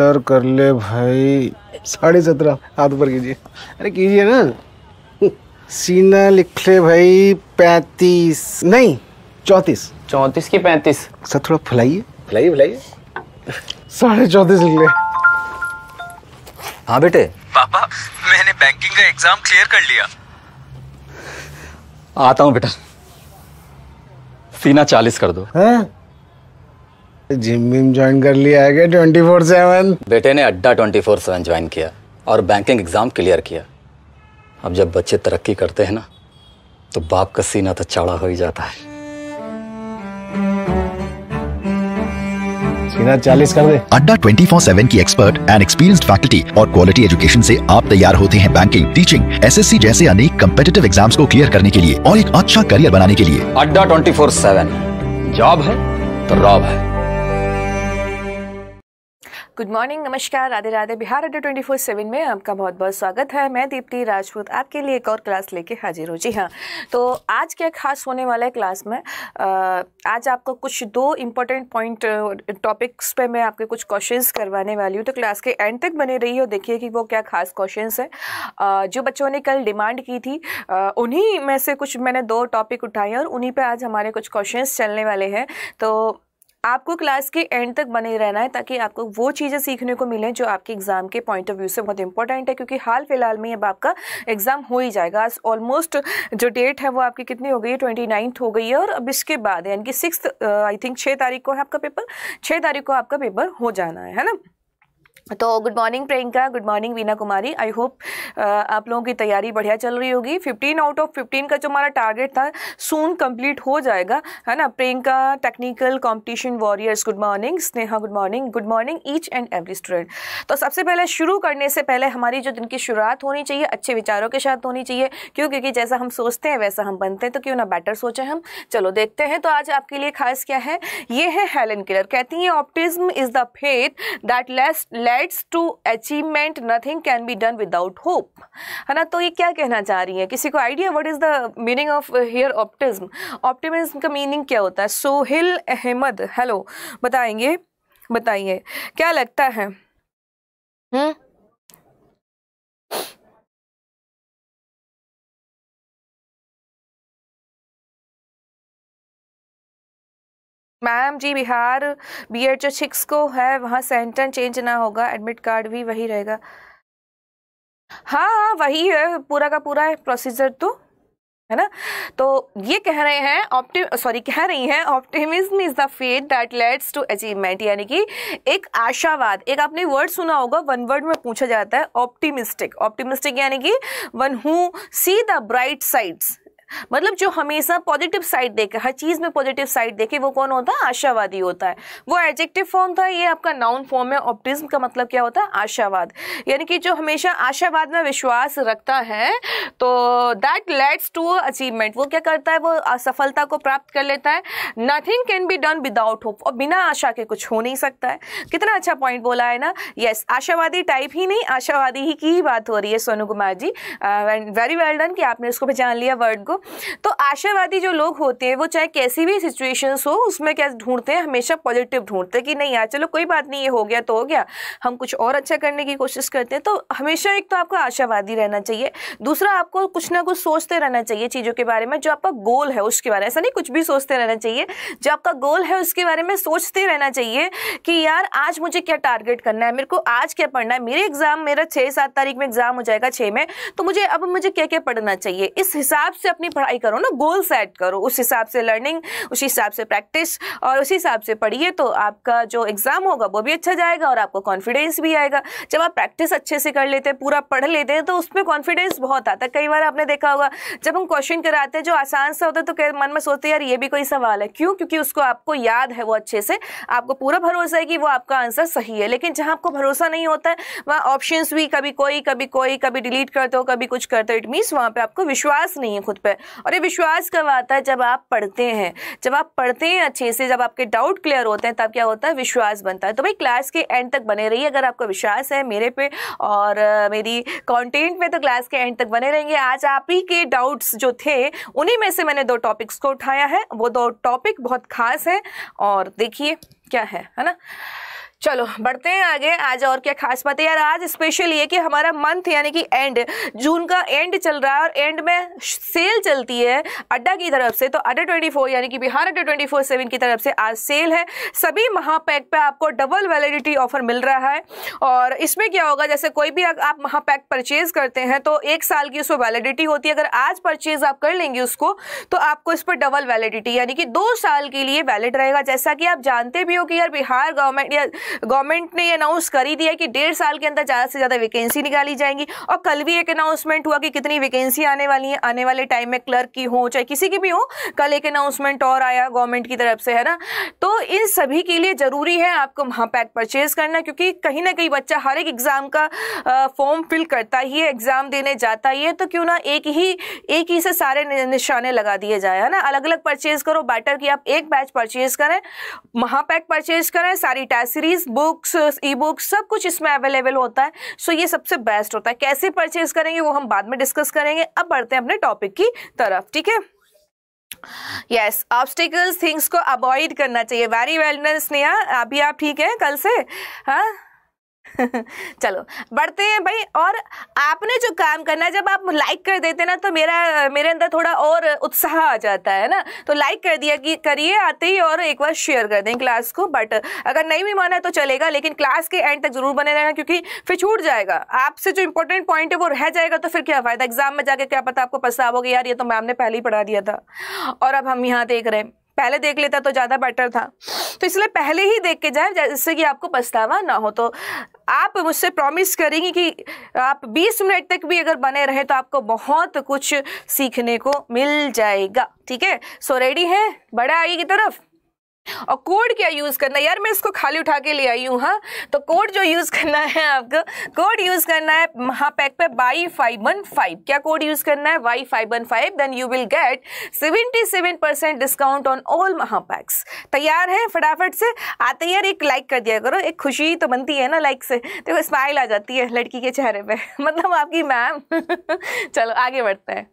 Order कर ले भाई साढ़े सत्रह हाथ ऊपर कीजिए अरे कीजिए ना सीना लिख ले भाई पैंतीस नहीं चौंतीस चौंतीस की पैंतीस सर थोड़ा फैलाइए फैलाइए फैलाइए साढ़े चौंतीस लिख ले हाँ बेटे पापा मैंने बैंकिंग का एग्जाम क्लियर कर लिया आता हूँ बेटा सीना चालीस कर दो हैं जिम विम ज्वाइन कर लिया है क्या ट्वेंटी फोर सेवन बेटे ने अड्डा ट्वेंटी फोर सेवन ज्वाइन किया और बैंकिंग एग्जाम क्लियर किया अब जब बच्चे तरक्की करते हैं ना तो बाप का सीना तो चौड़ा हो ही जाता है सीना चालीस कर दे अड्डा ट्वेंटी फोर सेवन की एक्सपर्ट एंड एक्सपीरियंस्ड फैकल्टी और क्वालिटी एजुकेशन से आप तैयार होते हैं बैंकिंग टीचिंग एसएससी जैसे अनेक कम्पिटेटिव एग्जाम्स को क्लियर करने के लिए और एक अच्छा करियर बनाने के लिए अड्डा ट्वेंटी फोर सेवन जॉब है तो रॉब है गुड मॉर्निंग नमस्कार राधे राधे बिहार अड्डे ट्वेंटी फोर सेवन में आपका बहुत बहुत स्वागत है मैं दीप्ति राजपूत आपके लिए एक और क्लास लेके हाजिर हूँ जी हाँ तो आज क्या खास होने वाला है क्लास में आज आपको कुछ दो इम्पोर्टेंट पॉइंट टॉपिक्स पे मैं आपके कुछ क्वेश्चंस करवाने वाली हूँ तो क्लास के एंड तक बने रही और देखिए कि वो क्या खास क्वेश्चन है जो बच्चों ने कल डिमांड की थी उन्हीं में से कुछ मैंने दो टॉपिक उठाए और उन्हीं पर आज हमारे कुछ क्वेश्चन चलने वाले हैं तो आपको क्लास के एंड तक बने रहना है ताकि आपको वो चीज़ें सीखने को मिलें जो आपके एग्ज़ाम के पॉइंट ऑफ व्यू से बहुत इंपॉर्टेंट है क्योंकि हाल फिलहाल में अब आपका एग्ज़ाम हो ही जाएगा आज ऑलमोस्ट जो डेट है वो आपकी कितनी हो गई है ट्वेंटी नाइन्थ हो गई है और अब इसके बाद यानी कि सिक्स आई थिंक छः तारीख को है आपका पेपर छः तारीख को आपका पेपर हो जाना है है ना तो good morning Priyanka good morning Veena Kumari I hope uh, आप लोगों की तैयारी बढ़िया चल रही होगी 15 आउट ऑफ 15 का जो हमारा टारगेट था सून कंप्लीट हो जाएगा है ना Priyanka technical competition warriors good morning Sneha good morning good morning each and every student तो सबसे पहले शुरू करने से पहले हमारी जो दिन की शुरुआत होनी चाहिए अच्छे विचारों के साथ होनी चाहिए क्यों क्योंकि जैसा हम सोचते हैं वैसा हम बनते हैं तो क्यों ना बेटर सोचें हम चलो देखते हैं तो आज आपके लिए खास क्या है ये है हेलन किलर कहती हैं optimism is the faith that less lets to achievement nothing can be done without hope है ना तो ये क्या कहना चाह रही है किसी को idea what is the meaning of here optimism optimism का मीनिंग क्या होता है सोहिल अहमद हेलो बताएंगे बताइए क्या लगता है हुँ? हम्म? Ma'am ji Bihar B Ed जो सिक्स को है वहाँ सेंटर चेंज ना होगा एडमिट कार्ड भी वही रहेगा हाँ हाँ वही है पूरा का पूरा है प्रोसीजर तो है ना तो ये कह रहे हैं ऑप्टि सॉरी कह रही हैं optimism is the fate that lets to achievement यानी कि एक आशावाद एक आपने वर्ड सुना होगा वन वर्ड में पूछा जाता है ऑप्टिमिस्टिक ऑप्टिमिस्टिक यानी कि one who see the bright sides मतलब जो हमेशा पॉजिटिव साइड देखे हर चीज़ में पॉजिटिव साइड देखे वो कौन होता है आशावादी होता है वो एडजेक्टिव फॉर्म था ये आपका नाउन फॉर्म है ऑप्टिज्म का मतलब क्या होता है आशावाद यानी कि जो हमेशा आशावाद में विश्वास रखता है तो दैट लेट्स टू अचीवमेंट वो क्या करता है वो सफलता को प्राप्त कर लेता है nothing can be done without hope और बिना आशा के कुछ हो नहीं सकता है कितना अच्छा पॉइंट बोला है ना यस yes, आशावादी टाइप ही नहीं आशावादी ही की ही बात हो रही है Sonu Kumar ji very well done कि आपने भी पहचान लिया वर्ड को तो आशावादी जो लोग होते हैं वो चाहे कैसी भी सिचुएशंस हो उसमें क्या ढूंढते हैं हमेशा पॉजिटिव ढूंढते हैं कि नहीं यार चलो कोई बात नहीं ये हो गया तो हो गया हम कुछ और अच्छा करने की कोशिश करते हैं तो हमेशा एक तो आपका आशावादी रहना चाहिए दूसरा आपको कुछ ना कुछ सोचते रहना चाहिए चीज़ों के बारे में जो आपका गोल है उसके बारे में ऐसा नहीं कुछ भी सोचते रहना चाहिए जो आपका गोल है उसके बारे में सोचते रहना चाहिए कि यार आज मुझे क्या टारगेट करना है मेरे को आज क्या पढ़ना है मेरे एग्ज़ाम मेरा छः सात तारीख में एग्ज़ाम हो जाएगा छः में तो मुझे अब मुझे क्या क्या पढ़ना चाहिए इस हिसाब से अपनी अपनी पढ़ाई करो ना गोल सेट करो उस हिसाब से लर्निंग उस हिसाब से प्रैक्टिस और उस हिसाब से पढ़िए तो आपका जो एग्ज़ाम होगा वो भी अच्छा जाएगा और आपको कॉन्फिडेंस भी आएगा जब आप प्रैक्टिस अच्छे से कर लेते हैं पूरा पढ़ लेते हैं तो उसमें कॉन्फिडेंस बहुत आता है कई बार आपने देखा होगा जब हम क्वेश्चन कराते हैं जो आसान सा होता है तो मन में सोचते यार ये भी कोई सवाल है क्यों क्योंकि उसको आपको याद है वो अच्छे से आपको पूरा भरोसा है कि वो आपका आंसर सही है लेकिन जहाँ आपको भरोसा नहीं होता है वहाँ ऑप्शन भी कभी कोई कभी कोई कभी डिलीट करते हो कभी कुछ करते हो इट मीन्स वहाँ पर आपको विश्वास नहीं है खुद पर है और ये विश्वास कब आता है जब आप पढ़ते हैं जब आप पढ़ते हैं अच्छे से जब आपके डाउट क्लियर होते हैं तब क्या होता है विश्वास बनता है तो भाई क्लास के एंड तक बने रहिए अगर आपका विश्वास है मेरे पे और मेरी कॉन्टेंट में तो क्लास के एंड तक बने रहेंगे आज आप ही के डाउट्स जो थे उन्हीं में से मैंने दो टॉपिक्स को उठाया है वो दो टॉपिक बहुत खास हैं और देखिए क्या है है ना चलो बढ़ते हैं आगे आज और क्या खास बात है यार आज स्पेशल ये कि हमारा मंथ यानी कि एंड जून का एंड चल रहा है और एंड में सेल चलती है अड्डा की तरफ से तो अड्डा ट्वेंटी फोर यानी कि बिहार अड्डा ट्वेंटी फोर सेवन की तरफ से आज सेल है सभी महापैक पे आपको डबल वैलिडिटी ऑफर मिल रहा है और इसमें क्या होगा जैसे कोई भी आप महापैक परचेज करते हैं तो एक साल की उसमें वैलिडिटी होती है अगर आज परचेज आप कर लेंगे उसको तो आपको इस पर डबल वैलिडिटी यानी कि दो साल के लिए वैलिड रहेगा जैसा कि आप जानते भी हो कि यार बिहार गवर्नमेंट या गवर्नमेंट ने अनाउंस कर ही दिया कि डेढ़ साल के अंदर ज़्यादा से ज़्यादा वैकेंसी निकाली जाएंगी और कल भी एक अनाउंसमेंट हुआ कि कितनी वैकेंसी आने वाली है आने वाले टाइम में क्लर्क की हो चाहे किसी की भी हो कल एक अनाउंसमेंट और आया गवर्नमेंट की तरफ से है ना तो इन सभी के लिए ज़रूरी है आपको महापैक परचेज करना क्योंकि कहीं ना कहीं बच्चा हर एक एग्ज़ाम का फॉर्म फिल करता ही है एग्ज़ाम देने जाता ही है तो क्यों ना एक ही एक ही से सारे निशाने लगा दिए जाए है ना अलग अलग परचेज करो बैटर कि आप एक बैच परचेज करें महापैक परचेज करें सारी test series movies books E books सब कुछ इसमें अवेलेबल होता है सो ये सबसे बेस्ट होता है कैसे परचेज करेंगे वो हम बाद में डिस्कस करेंगे अब बढ़ते हैं अपने टॉपिक की तरफ ठीक है यस ऑब्स्टिकल्स थिंग्स को अवॉइड करना चाहिए वेरी वेल स्नेहा अभी आप ठीक है कल से हाँ चलो बढ़ते हैं भाई और आपने जो काम करना है जब आप लाइक कर देते ना तो मेरा मेरे अंदर थोड़ा और उत्साह आ जाता है ना तो लाइक कर दिया कि करिए आते ही और एक बार शेयर कर दें क्लास को बट अगर नहीं भी माना तो चलेगा लेकिन क्लास के एंड तक जरूर बने रहना क्योंकि फिर छूट जाएगा आपसे जो इंपॉर्टेंट पॉइंट है वो रह जाएगा तो फिर क्या फ़ायदा एग्जाम में जाके क्या पता आपको पछतावोगे यार ये तो मैम ने पहले ही पढ़ा दिया था और अब हम यहाँ देख रहे हैं पहले देख लेता तो ज़्यादा बेटर था तो इसलिए पहले ही देख के जाए जिससे कि आपको पछतावा ना हो तो आप मुझसे प्रॉमिस करेंगी कि आप 20 मिनट तक भी अगर बने रहे तो आपको बहुत कुछ सीखने को मिल जाएगा ठीक है सो रेडी है बड़ा आगे की तरफ और कोड क्या यूज़ करना है यार मैं इसको खाली उठा के ले आई हूँ हाँ तो कोड जो यूज़ करना है आपको कोड यूज़ करना है हाँ पैक पे बाई फाइव वन फाइव क्या कोड यूज़ करना है Y five one five then you will get seventy seven percent discount on all Mahapacks तैयार है फटाफट से आते यार एक लाइक कर दिया करो एक खुशी तो बनती है ना लाइक से देखो स्माइल आ जाती है लड़की के चेहरे पर मतलब आपकी मैम चलो आगे बढ़ते हैं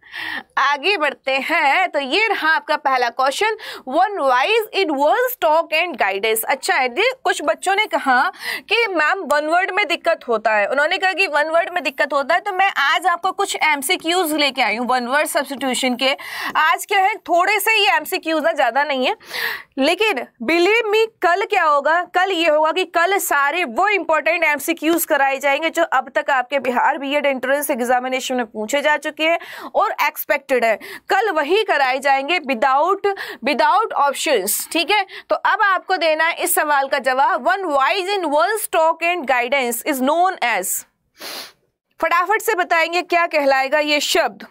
आगे बढ़ते हैं तो ये रहा आपका पहला question one wise it was typical stock and guidance अच्छा है दी कुछ बच्चों ने कहा कि मैम वन वर्ड में दिक्कत होता है उन्होंने कहा कि वन वर्ड में दिक्कत होता है तो मैं आज आपको कुछ क्यूज लेके आई हूँ वन वर्ड सब्सिट्यूशन के आज क्या है थोड़े से ये एमसीक्यूज ना ज़्यादा नहीं है लेकिन बिलीव मी कल क्या होगा कल ये होगा कि कल सारे वो इंपॉर्टेंट क्यूज कराए जाएंगे जो अब तक आपके बिहार एड एंट्रेंस एग्जामिनेशन में पूछे जा चुके हैं और एक्सपेक्टेड है कल वही कराए जाएंगे विदाउट विदाउट ऑप्शन ठीक है तो अब आपको देना है इस सवाल का जवाब one wise in world stock and guidance is known as फटाफट से बताएंगे क्या कहलाएगा ये शब्द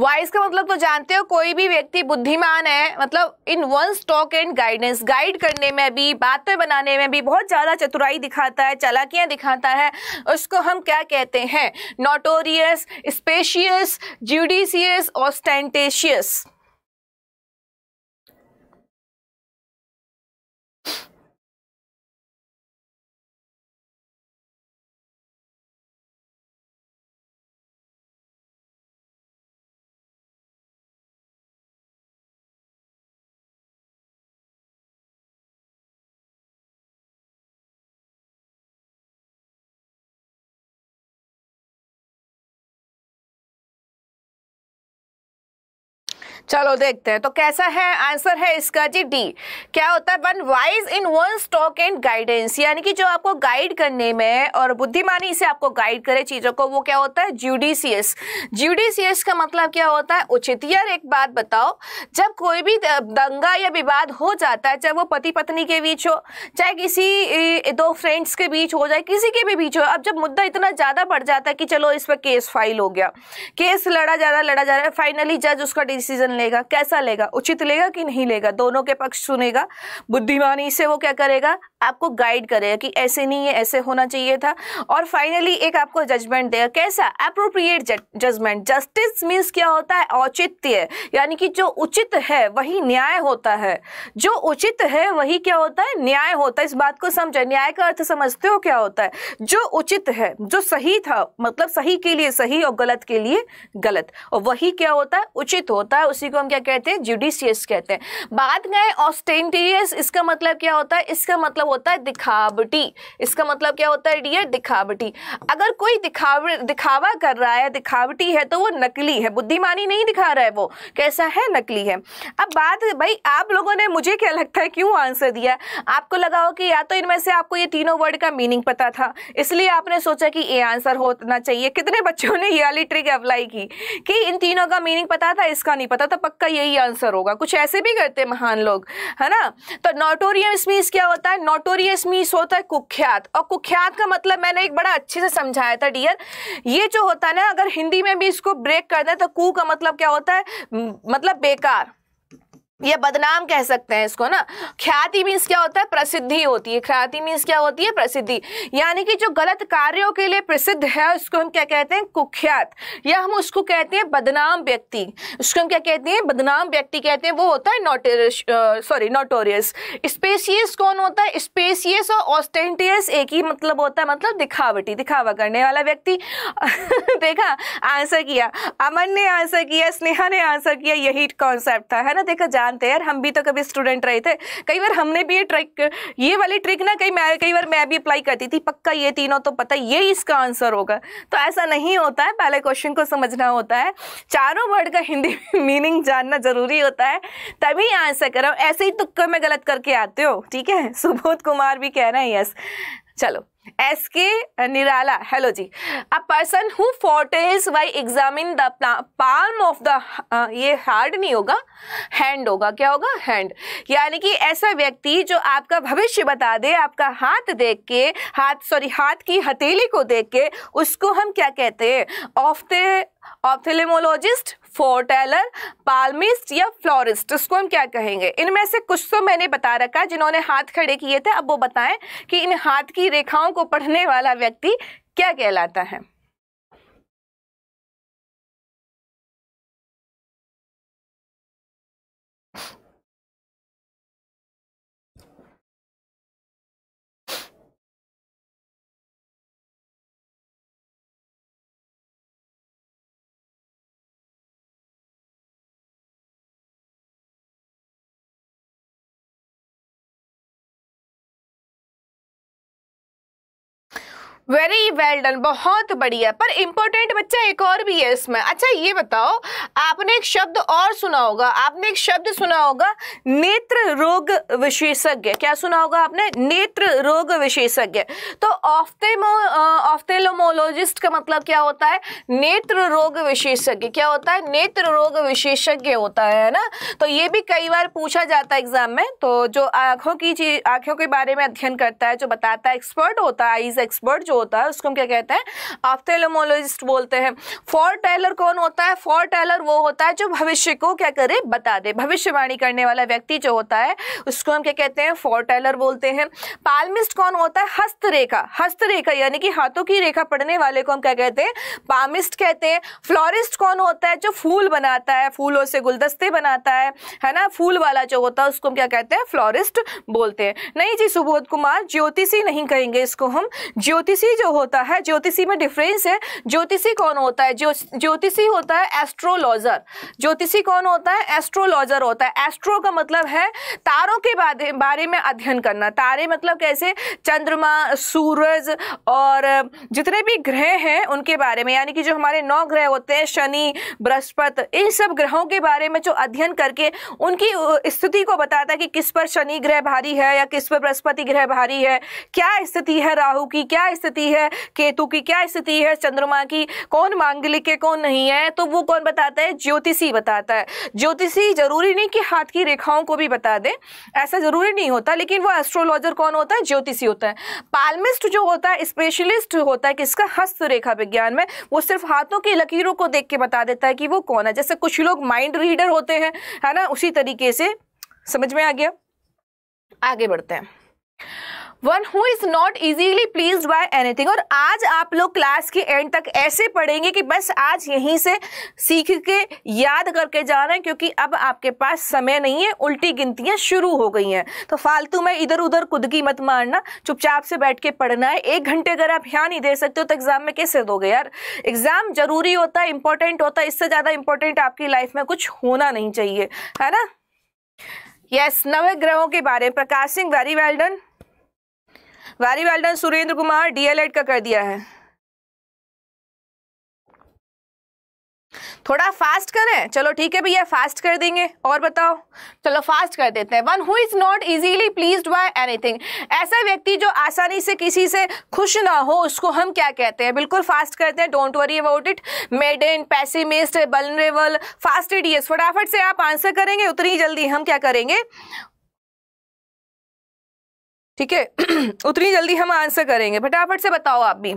वाइज का मतलब तो जानते हो कोई भी व्यक्ति बुद्धिमान है मतलब in one stock and guidance guide करने में भी बातें बनाने में भी बहुत ज़्यादा चतुराई दिखाता है चालाकियां दिखाता है उसको हम क्या कहते हैं नोटोरियस स्पेशियस ज्यूडिशियस ऑस्टेंटेशियस चलो देखते हैं तो कैसा है आंसर है इसका जी डी क्या होता है one wise in one stock and guidance यानी कि जो आपको गाइड करने में और बुद्धिमानी से आपको गाइड करे चीज़ों को वो क्या होता है ज्यूडिशियस ज्यूडिशियस का मतलब क्या होता है उचित यार एक बात बताओ जब कोई भी दंगा या विवाद हो जाता है चाहे वो पति पत्नी के बीच हो चाहे किसी दो फ्रेंड्स के बीच हो जाए किसी के भी बीच हो अब जब मुद्दा इतना ज़्यादा बढ़ जाता है कि चलो इस पर केस फाइल हो गया केस लड़ा जा रहा लड़ा जा रहा है फाइनली जज उसका डिसीजन लेगा कैसा लेगा उचित लेगा कि नहीं लेगा दोनों के पक्ष सुनेगा बुद्धिमानी से वो क्या करेगा आपको गाइड करेगा कि ऐसे नहीं है ऐसे होना चाहिए था और फाइनली एक आपको जजमेंट देगा कैसा अप्रोप्रिएट जजमेंट जस्टिस मीन्स क्या होता है औचित्य यानी कि जो उचित है वही न्याय होता है जो उचित है वही क्या होता है न्याय होता है इस बात को समझे न्याय का अर्थ समझते हो क्या होता है जो उचित है जो सही था मतलब सही के लिए सही और गलत के लिए गलत और वही क्या होता है उचित होता है उसी को हम क्या कहते हैं जुडिशियस कहते हैं बाद गए ऑस्टेंटियस इसका मतलब क्या होता है इसका मतलब होता है दिखावटी इसका मतलब क्या होता है डियर दिखावटी अगर कोई दिखाव दिखावा कर रहा है दिखावटी है तो वो नकली है बुद्धिमानी नहीं दिखा रहा है वो कैसा है नकली है अब बात भाई आप लोगों ने मुझे क्या लगता है क्यों आंसर दिया आपको लगा हो कि या तो इनमें से आपको ये तीनों वर्ड का मीनिंग पता था इसलिए आपने सोचा कि ये आंसर होना चाहिए कितने बच्चों ने ये वाली ट्रिक अप्लाई की कि इन तीनों का मीनिंग पता था इसका नहीं पता था पक्का यही आंसर होगा कुछ ऐसे भी करते महान लोग है ना तो नोटोरियम स्पीच क्या होता है नोटोरियस मीस होता है कुख्यात और कुख्यात का मतलब मैंने एक बड़ा अच्छे से समझाया था डियर ये जो होता है ना अगर हिंदी में भी इसको ब्रेक कर दें तो कु का मतलब क्या होता है मतलब बेकार ये बदनाम कह सकते हैं इसको ना ख्याति मीन्स क्या होता है प्रसिद्धि होती है ख्याति मीन्स क्या होती है प्रसिद्धि यानी कि जो गलत कार्यों के लिए प्रसिद्ध है उसको हम क्या कहते हैं कुख्यात या हम उसको कहते हैं बदनाम व्यक्ति उसको हम क्या कहते हैं बदनाम व्यक्ति कहते हैं वो होता है नोटोरियस सॉरी नोटोरियस स्पेसियस कौन होता है स्पेशियस और ऑस्टेंटियस एक ही मतलब होता है मतलब दिखावटी दिखावा करने वाला व्यक्ति देखा आंसर किया अमन ने आंसर किया स्नेहा ने आंसर किया यही कॉन्सेप्ट था है ना देखा जान जानते हैं यार हम भी तो कभी स्टूडेंट रहे थे कई बार हमने भी ये ट्रिक ये वाली ट्रिक ना कई मैं कई बार मैं भी अप्लाई करती थी पक्का ये तीनों तो पता ये इसका आंसर होगा तो ऐसा नहीं होता है पहले क्वेश्चन को समझना होता है चारों वर्ड का हिंदी मीनिंग जानना जरूरी होता है तभी आंसर करो ऐसे ही तुक्का में गलत करके आते हो ठीक है सुबोध कुमार भी कह रहे हैं यस चलो S K Nirala hello ji a person who foretells by examine the palm of the ये हार्ड नहीं होगा हैंड होगा क्या होगा हैंड यानी कि ऐसा व्यक्ति जो आपका भविष्य बता दे आपका हाथ देख के हाथ सॉरी हाथ की हथेली को देख के उसको हम क्या कहते हैं ऑफ द ऑप्थेलेमोलॉजिस्ट फोर्टेलर पालमिस्ट या फ्लोरिस्ट इसको हम क्या कहेंगे इनमें से कुछ तो मैंने बता रखा है जिन्होंने हाथ खड़े किए थे अब वो बताएं कि इन हाथ की रेखाओं को पढ़ने वाला व्यक्ति क्या कहलाता है वेरी वेल डन बहुत बढ़िया पर इम्पोर्टेंट बच्चा एक और भी है इसमें अच्छा ये बताओ आपने एक शब्द और सुना होगा आपने एक शब्द सुना होगा नेत्र रोग विशेषज्ञ क्या सुना होगा आपने नेत्र रोग विशेषज्ञ तो ऑफ्टेमो ऑफ्टेलोमोलॉजिस्ट का मतलब क्या होता है नेत्र रोग विशेषज्ञ क्या होता है नेत्र रोग विशेषज्ञ होता है ना तो ये भी कई बार पूछा जाता है एग्जाम में तो जो आंखों की चीज आंखों के बारे में अध्ययन करता है जो बताता है एक्सपर्ट होता है आईज एक्सपर्ट जो जो होता है उसको हम क्या कहते हैं ऑप्थेलमोलॉजिस्ट बोलते हैं फॉर टेलर कौन होता है फॉर टेलर वो होता है जो भविष्य को क्या करे बता दे भविष्यवाणी करने वाला व्यक्ति जो होता है उसको हम क्या कहते हैं फॉर टेलर बोलते हैं पाल्मिस्ट कौन होता है हस्तरेखा हस्तरेखा यानी कि हाथों की रेखा पढ़ने वाले को हम क्या कहते हैं पामिस्ट कहते हैं फ्लोरिस्ट कौन होता है जो फूल बनाता है फूलों से गुलदस्ते बनाता है है ना फूल वाला जो होता है उसको हम क्या कहते हैं फ्लोरिस्ट बोलते हैं नहीं जी सुबोध कुमार ज्योतिषी नहीं कहेंगे इसको हम ज्योतिषी ज्योतिषी जो होता है ज्योतिषी में डिफरेंस है ज्योतिषी कौन होता है ज्योतिषी होता है एस्ट्रोलॉजर ज्योतिषी कौन होता है एस्ट्रोलॉजर होता है एस्ट्रो का मतलब है तारों के बारे में अध्ययन करना तारे मतलब कैसे चंद्रमा सूरज और जितने भी ग्रह हैं उनके बारे में यानी कि जो हमारे नौ ग्रह होते हैं शनि बृहस्पत इन सब ग्रहों के बारे में जो अध्ययन करके उनकी स्थिति को बताता है कि किस पर शनि ग्रह भारी है या किस पर बृहस्पति ग्रह भारी है क्या स्थिति है राहु की क्या स्थिति स्थिति है केतु की क्या स्थिति है चंद्रमा की कौन मांगलिक है कौन नहीं है तो वो कौन बताता है ज्योतिषी बताता है ज्योतिषी जरूरी नहीं कि हाथ की रेखाओं को भी बता दे ऐसा जरूरी नहीं होता लेकिन वो एस्ट्रोलॉजर कौन होता है ज्योतिषी होता है पालमिस्ट जो होता है स्पेशलिस्ट होता है किसका हस्त रेखा विज्ञान में वो सिर्फ हाथों की लकीरों को देख के बता देता है कि वो कौन है जैसे कुछ लोग माइंड रीडर होते हैं है ना उसी तरीके से समझ में आ गया आगे बढ़ते हैं one who is not easily pleased by anything और आज आप लोग क्लास के एंड तक ऐसे पढ़ेंगे कि बस आज यहीं से सीख के याद करके जा रहे हैं क्योंकि अब आपके पास समय नहीं है उल्टी गिनतियाँ शुरू हो गई हैं तो फालतू में इधर उधर खुद की मत मारना चुपचाप से बैठ के पढ़ना है एक घंटे अगर आप ध्यान ही दे सकते हो तो एग्जाम में कैसे दोगे यार एग्जाम जरूरी होता है इंपॉर्टेंट होता है इससे ज़्यादा इंपॉर्टेंट आपकी लाइफ में कुछ होना नहीं चाहिए है ना यस yes, नवग्रहों के बारे में Prakash Singh very well done very well done Surendra Kumar DElEd का कर दिया है थोड़ा फास्ट करें चलो ठीक है भैया फास्ट कर देंगे और बताओ चलो फास्ट कर देते हैं one who is not easily pleased by anything ऐसा व्यक्ति जो आसानी से किसी से खुश ना हो उसको हम क्या कहते हैं बिल्कुल फास्ट करते हैं don't worry about it maiden pessimist vulnerable fast yes फटाफट से आप आंसर करेंगे उतनी जल्दी हम क्या करेंगे ठीक है उतनी जल्दी हम आंसर करेंगे फटाफट से बताओ आप भी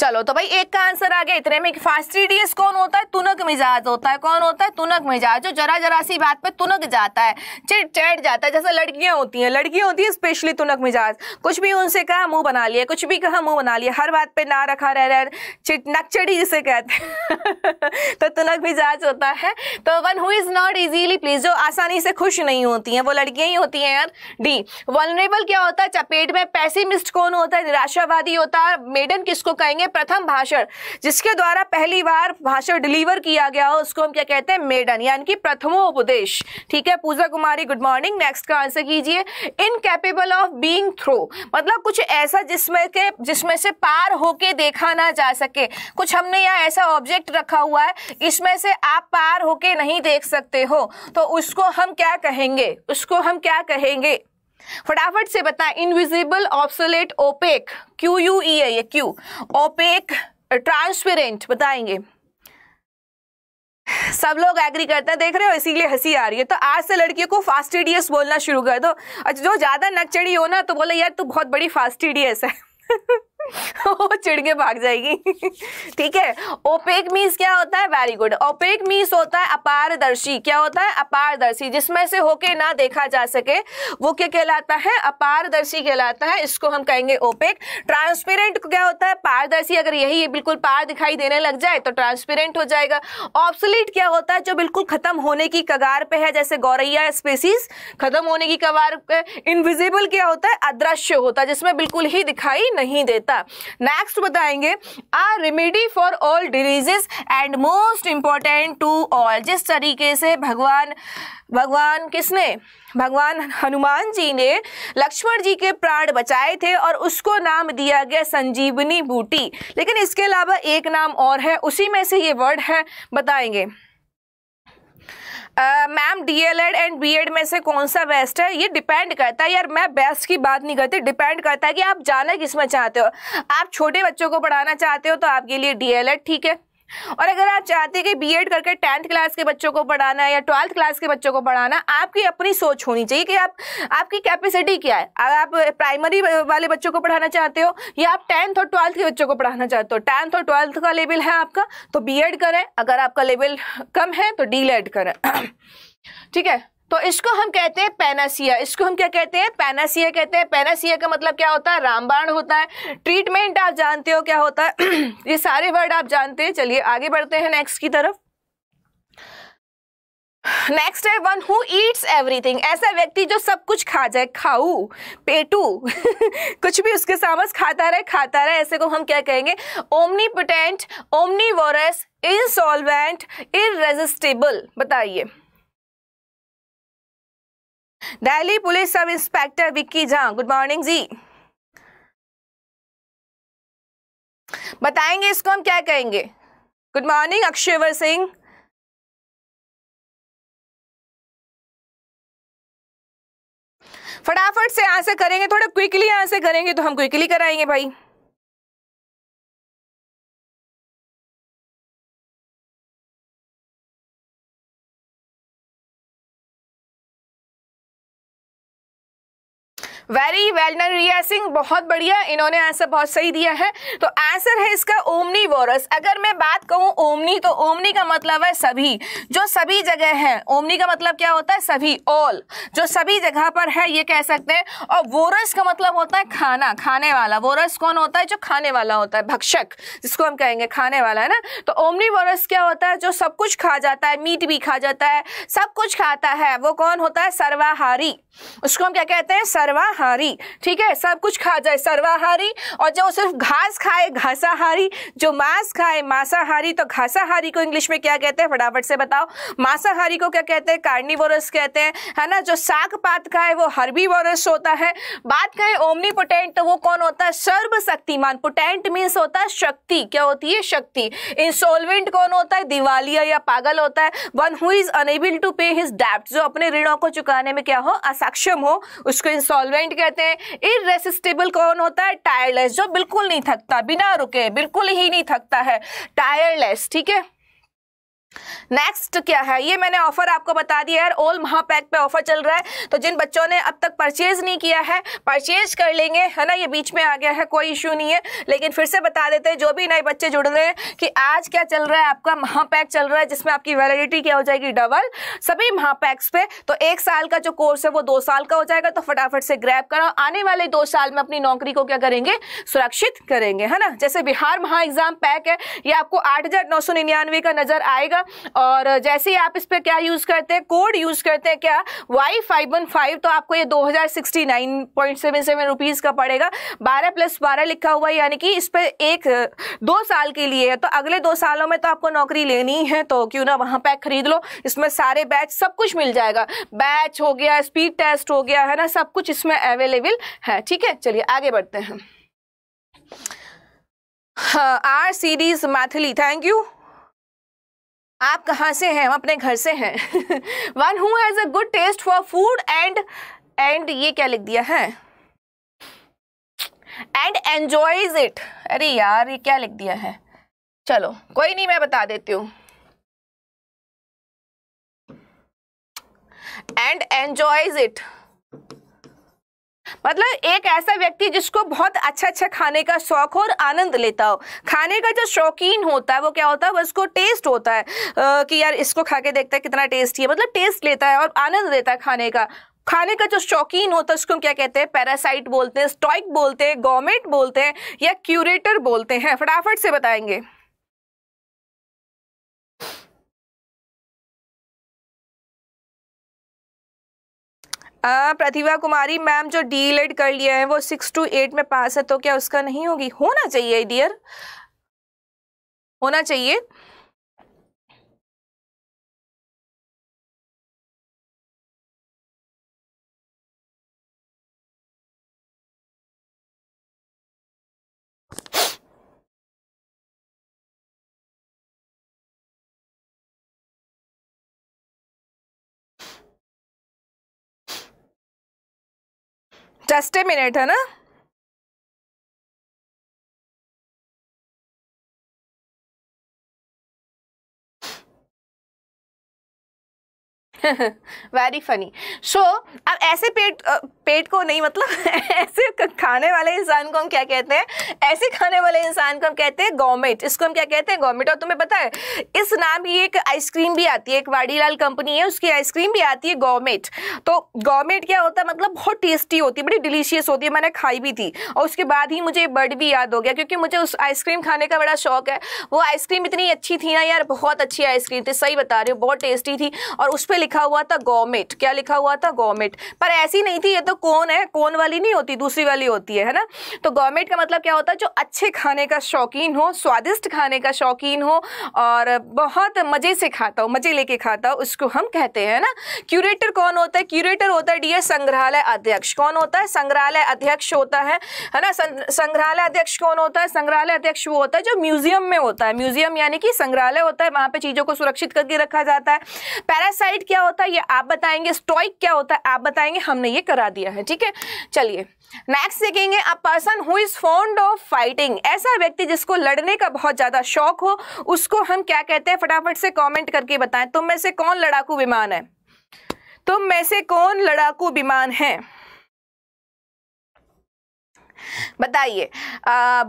चलो तो भाई एक का आंसर आ गया इतने में फास्ट थ्री एस कौन होता है मिजाज होता है कौन होता है तुनक मिजाज जो जरा जरा सी बात पे तुनक जाता है चिट चैट जाता है जैसे लड़कियां होती हैं लड़कियां होती हैं स्पेशली तुनक मिजाज कुछ भी उनसे कहा मुंह बना लिया कुछ भी कहा मुंह बना लिया हर बात पे ना रखा रह रहा चिट नकचड़ी जिसे कहते हैं तो तुनक मिजाज होता है तो one who is not easily pleased जो आसानी से खुश नहीं होती हैं वो लड़कियां ही होती हैं यार डी वनरेबल क्या होता है चपेट में पैसिमिस्ट कौन होता है निराशावादी होता है मेडन किसको कहेंगे प्रथम भाषण जिसके द्वारा पहली बार भाषण डिलीवर किया दिया गया हो उसको हम क्या कहते हैं मेडन यानी कि प्रथमोपदेश ठीक है Pooja Kumari good morning next का आंसर कीजिए इनकेपेबल ऑफ बींग थ्रो मतलब कुछ ऐसा जिसमें के जिसमें से पार होके देखा ना जा सके कुछ हमने यहाँ ऐसा ऑब्जेक्ट रखा हुआ है इसमें से आप पार होके नहीं देख सकते हो तो उसको हम क्या कहेंगे उसको हम क्या कहेंगे फटाफट से बताएं invisible obsolete opaque Q U E है ये क्यू ओपेक ट्रांसपेरेंट बताएंगे सब लोग एग्री करते हैं देख रहे हो इसीलिए हंसी आ रही है तो आज से लड़कियों को फास्टिडियस बोलना शुरू कर दो अच्छा जो ज़्यादा नकचड़ी हो ना तो बोले यार तू बहुत बड़ी फास्टिडियस है वो चिड़ के भाग जाएगी ठीक है ओपेक मीस क्या होता है वेरी गुड ओपेक मीन्स होता है अपारदर्शी क्या होता है अपारदर्शी जिसमें से होके ना देखा जा सके वो क्या कहलाता है अपारदर्शी कहलाता है इसको हम कहेंगे ओपेक ट्रांसपेरेंट क्या होता है पारदर्शी अगर यही बिल्कुल पार दिखाई देने लग जाए तो ट्रांसपेरेंट हो जाएगा ऑप्सलीट क्या होता है जो बिल्कुल खत्म होने की कगार पे है जैसे गौरैया स्पेसीज खत्म होने की कगार पे इनविजिबल क्या होता है अदृश्य होता है जिसमें बिल्कुल ही दिखाई नहीं देता होगा नेक्स्ट बताएंगे a remedy for all diseases and most important to all जिस तरीके से भगवान भगवान किसने भगवान हनुमान जी ने लक्ष्मण जी के प्राण बचाए थे और उसको नाम दिया गया संजीवनी बूटी लेकिन इसके अलावा एक नाम और है उसी में से ये वर्ड है बताएंगे मैम डीएलएड एंड बीएड में से कौन सा बेस्ट है ये डिपेंड करता है यार मैं बेस्ट की बात नहीं करती डिपेंड करता है कि आप जाना किस में चाहते हो आप छोटे बच्चों को पढ़ाना चाहते हो तो आपके लिए डीएलएड ठीक है और अगर आप चाहते हैं कि बी एड करके टेंथ क्लास के बच्चों को पढ़ाना है या ट्वेल्थ क्लास के बच्चों को पढ़ाना आपकी अपनी सोच होनी चाहिए कि आप आपकी कैपेसिटी क्या है अगर आप प्राइमरी वाले बच्चों को पढ़ाना चाहते हो या आप टेंथ और ट्वेल्थ के बच्चों को पढ़ाना चाहते हो टेंथ और ट्वेल्थ का लेवल है आपका तो बी करें अगर आपका लेवल कम है तो डी करें ठीक है तो इसको हम कहते हैं पैनासिया इसको हम क्या कहते हैं पैनासिया कहते हैं पैनासिया का मतलब क्या होता है रामबाण होता है ट्रीटमेंट आप जानते हो क्या होता है ये सारे वर्ड आप जानते हैं चलिए आगे बढ़ते हैं नेक्स्ट की तरफ नेक्स्ट है वन हु ईट्स एवरीथिंग ऐसा व्यक्ति जो सब कुछ खा जाए खाऊ पेटू कुछ भी उसके सामस खाता रहे खाता रहे ऐसे को हम क्या कहेंगे ओमनीपोटेंट ओमनीवोरस इनसॉल्वेंट इरेजिस्टेबल बताइए Delhi police sub inspector Vicky Jha good morning ji बताएंगे इसको हम क्या कहेंगे गुड मॉर्निंग अक्षयवर सिंह फटाफट से आंसर करेंगे थोड़ा क्विकली आंसर करेंगे तो हम क्विकली कराएंगे भाई very well done Riya Singh बहुत बढ़िया इन्होंने आंसर बहुत सही दिया है तो आंसर है इसका ओमनी वोरस अगर मैं बात कहूँ ओमनी तो ओमनी का मतलब है सभी जो सभी जगह है ओमनी का मतलब क्या होता है सभी ऑल जो सभी जगह पर है ये कह सकते हैं और वोरस का मतलब होता है खाना खाने वाला वोरस कौन होता है जो खाने वाला होता है भक्षक जिसको हम कहेंगे खाने वाला है ना तो ओमनी वोरस क्या होता है जो सब कुछ खा जाता है मीट भी खा जाता है सब कुछ खाता है वो कौन होता है सर्वाहारी उसको हम क्या कहते हैं सर्वाहारी सर्वाहारी ठीक है सब कुछ खा जाए सर्वाहारी और जो सिर्फ घास खाए घासाहारी जो मांस खाए मांसाहारी तो घासाहारी को इंग्लिश में क्या कहते हैं फटाफट से बताओ मांसाहारी को क्या कहते हैं कार्निवोरस कहते हैं है ना जो साग पात खाए वो हर्बीवोरस होता है बात कहें ओमनी पोटेंट तो वो कौन होता है सर्वशक्तिमान पोटेंट मीन्स होता है शक्ति क्या होती है शक्ति इंसोलवेंट कौन होता है दिवालिया या पागल होता है one who is unable to pay his डेप्ट जो अपने ऋणों को चुकाने में क्या हो असक्षम हो उसको इंसॉल्वेंट पेशेंट कहते हैं इरेसिस्टेबल कौन होता है टायरलेस जो बिल्कुल नहीं थकता बिना रुके बिल्कुल ही नहीं थकता है टायरलेस ठीक है नेक्स्ट क्या है ये मैंने ऑफर आपको बता दिया है ओल महापैक पे ऑफर चल रहा है तो जिन बच्चों ने अब तक परचेज नहीं किया है परचेज कर लेंगे है ना ये बीच में आ गया है कोई इशू नहीं है लेकिन फिर से बता देते हैं जो भी नए बच्चे जुड़ रहे हैं कि आज क्या चल रहा है आपका महापैक चल रहा है जिसमें आपकी वैलिडिटी क्या हो जाएगी डबल सभी महापैक्स पे तो एक साल का जो कोर्स है वो दो साल का हो जाएगा तो फटाफट से ग्रैप करो आने वाले दो साल में अपनी नौकरी को क्या करेंगे सुरक्षित करेंगे है ना जैसे बिहार महा एग्जाम पैक है ये आपको आठ का नजर आएगा जाएगा और जैसे ही आप इस पर क्या यूज़ करते हैं कोड यूज़ करते हैं क्या वाई फाइव वन फाइव तो आपको ये दो हज़ार sixty nine point seven seven rupees का पड़ेगा बारह प्लस बारह लिखा हुआ है यानी कि इस पर एक दो साल के लिए है तो अगले दो सालों में तो आपको नौकरी लेनी है तो क्यों ना वहां पैक खरीद लो इसमें सारे बैच सब कुछ मिल जाएगा बैच हो गया स्पीड टेस्ट हो गया है ना सब कुछ इसमें अवेलेबल है ठीक है चलिए आगे बढ़ते हैं आर सीरीज मैथिली थैंक यू आप कहाँ से हैं हम अपने घर से हैं one who has a good taste for food and and ये क्या लिख दिया है एंड एंजॉयज इट अरे यार ये क्या लिख दिया है चलो कोई नहीं मैं बता देती हूँ एंड एंजॉयज इट मतलब एक ऐसा व्यक्ति जिसको बहुत अच्छा अच्छा खाने का शौक हो और आनंद लेता हो खाने का जो शौकीन होता है वो क्या होता है वो उसको टेस्ट होता है आ, कि यार इसको खा के देखता है कितना टेस्टी है मतलब टेस्ट लेता है और आनंद लेता है खाने का खाने का जो शौकीन होता है उसको हम क्या कहते हैं पैरासाइट बोलते हैं स्टॉइक बोलते हैं गवर्नमेंट बोलते हैं या क्यूरेटर बोलते हैं फटाफट से बताएंगे प्रतिभा कुमारी मैम जो डी एड कर लिया है वो सिक्स टू एट में पास है तो क्या उसका नहीं होगी होना चाहिए डियर होना चाहिए चस्टे मिनट है ना वेरी फनी सो अब ऐसे पेट पेट को नहीं मतलब ऐसे खाने वाले इंसान को हम क्या कहते हैं ऐसे खाने वाले इंसान को हम कहते हैं गोमेट इसको हम क्या कहते हैं गोमेट और तुम्हें पता है इस नाम की एक आइसक्रीम भी आती है एक वाडीलाल कंपनी है उसकी आइसक्रीम भी आती है गोमेट तो गोमेट क्या होता है मतलब बहुत टेस्टी होती है बड़ी डिलीशियस होती है मैंने खाई भी थी और उसके बाद ही मुझे बर्ड भी याद हो गया क्योंकि मुझे उस आइसक्रीम खाने का बड़ा शौक है वो आइसक्रीम इतनी अच्छी थी ना यार बहुत अच्छी आइसक्रीम थी सही बता रही हो बहुत टेस्टी थी और उस पर लिखा हुआ था गोमेट क्या लिखा हुआ था गोमेट पर ऐसी नहीं थी ये तो कौन है कौन वाली नहीं होती दूसरी वाली होती है है ना तो गोमेट का मतलब क्या होता है जो अच्छे खाने का शौकीन हो स्वादिष्ट खाने का शौकीन हो और बहुत मज़े से खाता हो मज़े लेके खाता हो उसको हम कहते हैं ना क्यूरेटर कौन होता है क्यूरेटर होता है डी संग्रहालय अध्यक्ष कौन होता है संग्रहालय अध्यक्ष होता है है ना संग्रहालय अध्यक्ष कौन होता है संग्रहालय अध्यक्ष वो होता है जो म्यूजियम में होता है म्यूजियम यानी कि संग्रहालय होता है वहां पे चीज़ों को सुरक्षित करके रखा जाता है पैरासाइट क्या क्या होता है ये आप बताएंगे स्टॉइक क्या होता है आप बताएंगे हमने ये करा दिया है ठीक है चलिए नेक्स्ट देखेंगे a person who is fond of fighting ऐसा व्यक्ति जिसको लड़ने का बहुत ज्यादा शौक हो उसको हम क्या कहते हैं फटाफट से कॉमेंट करके बताएं तुम में से कौन लड़ाकू विमान है तुम में से कौन लड़ाकू विमान है बताइए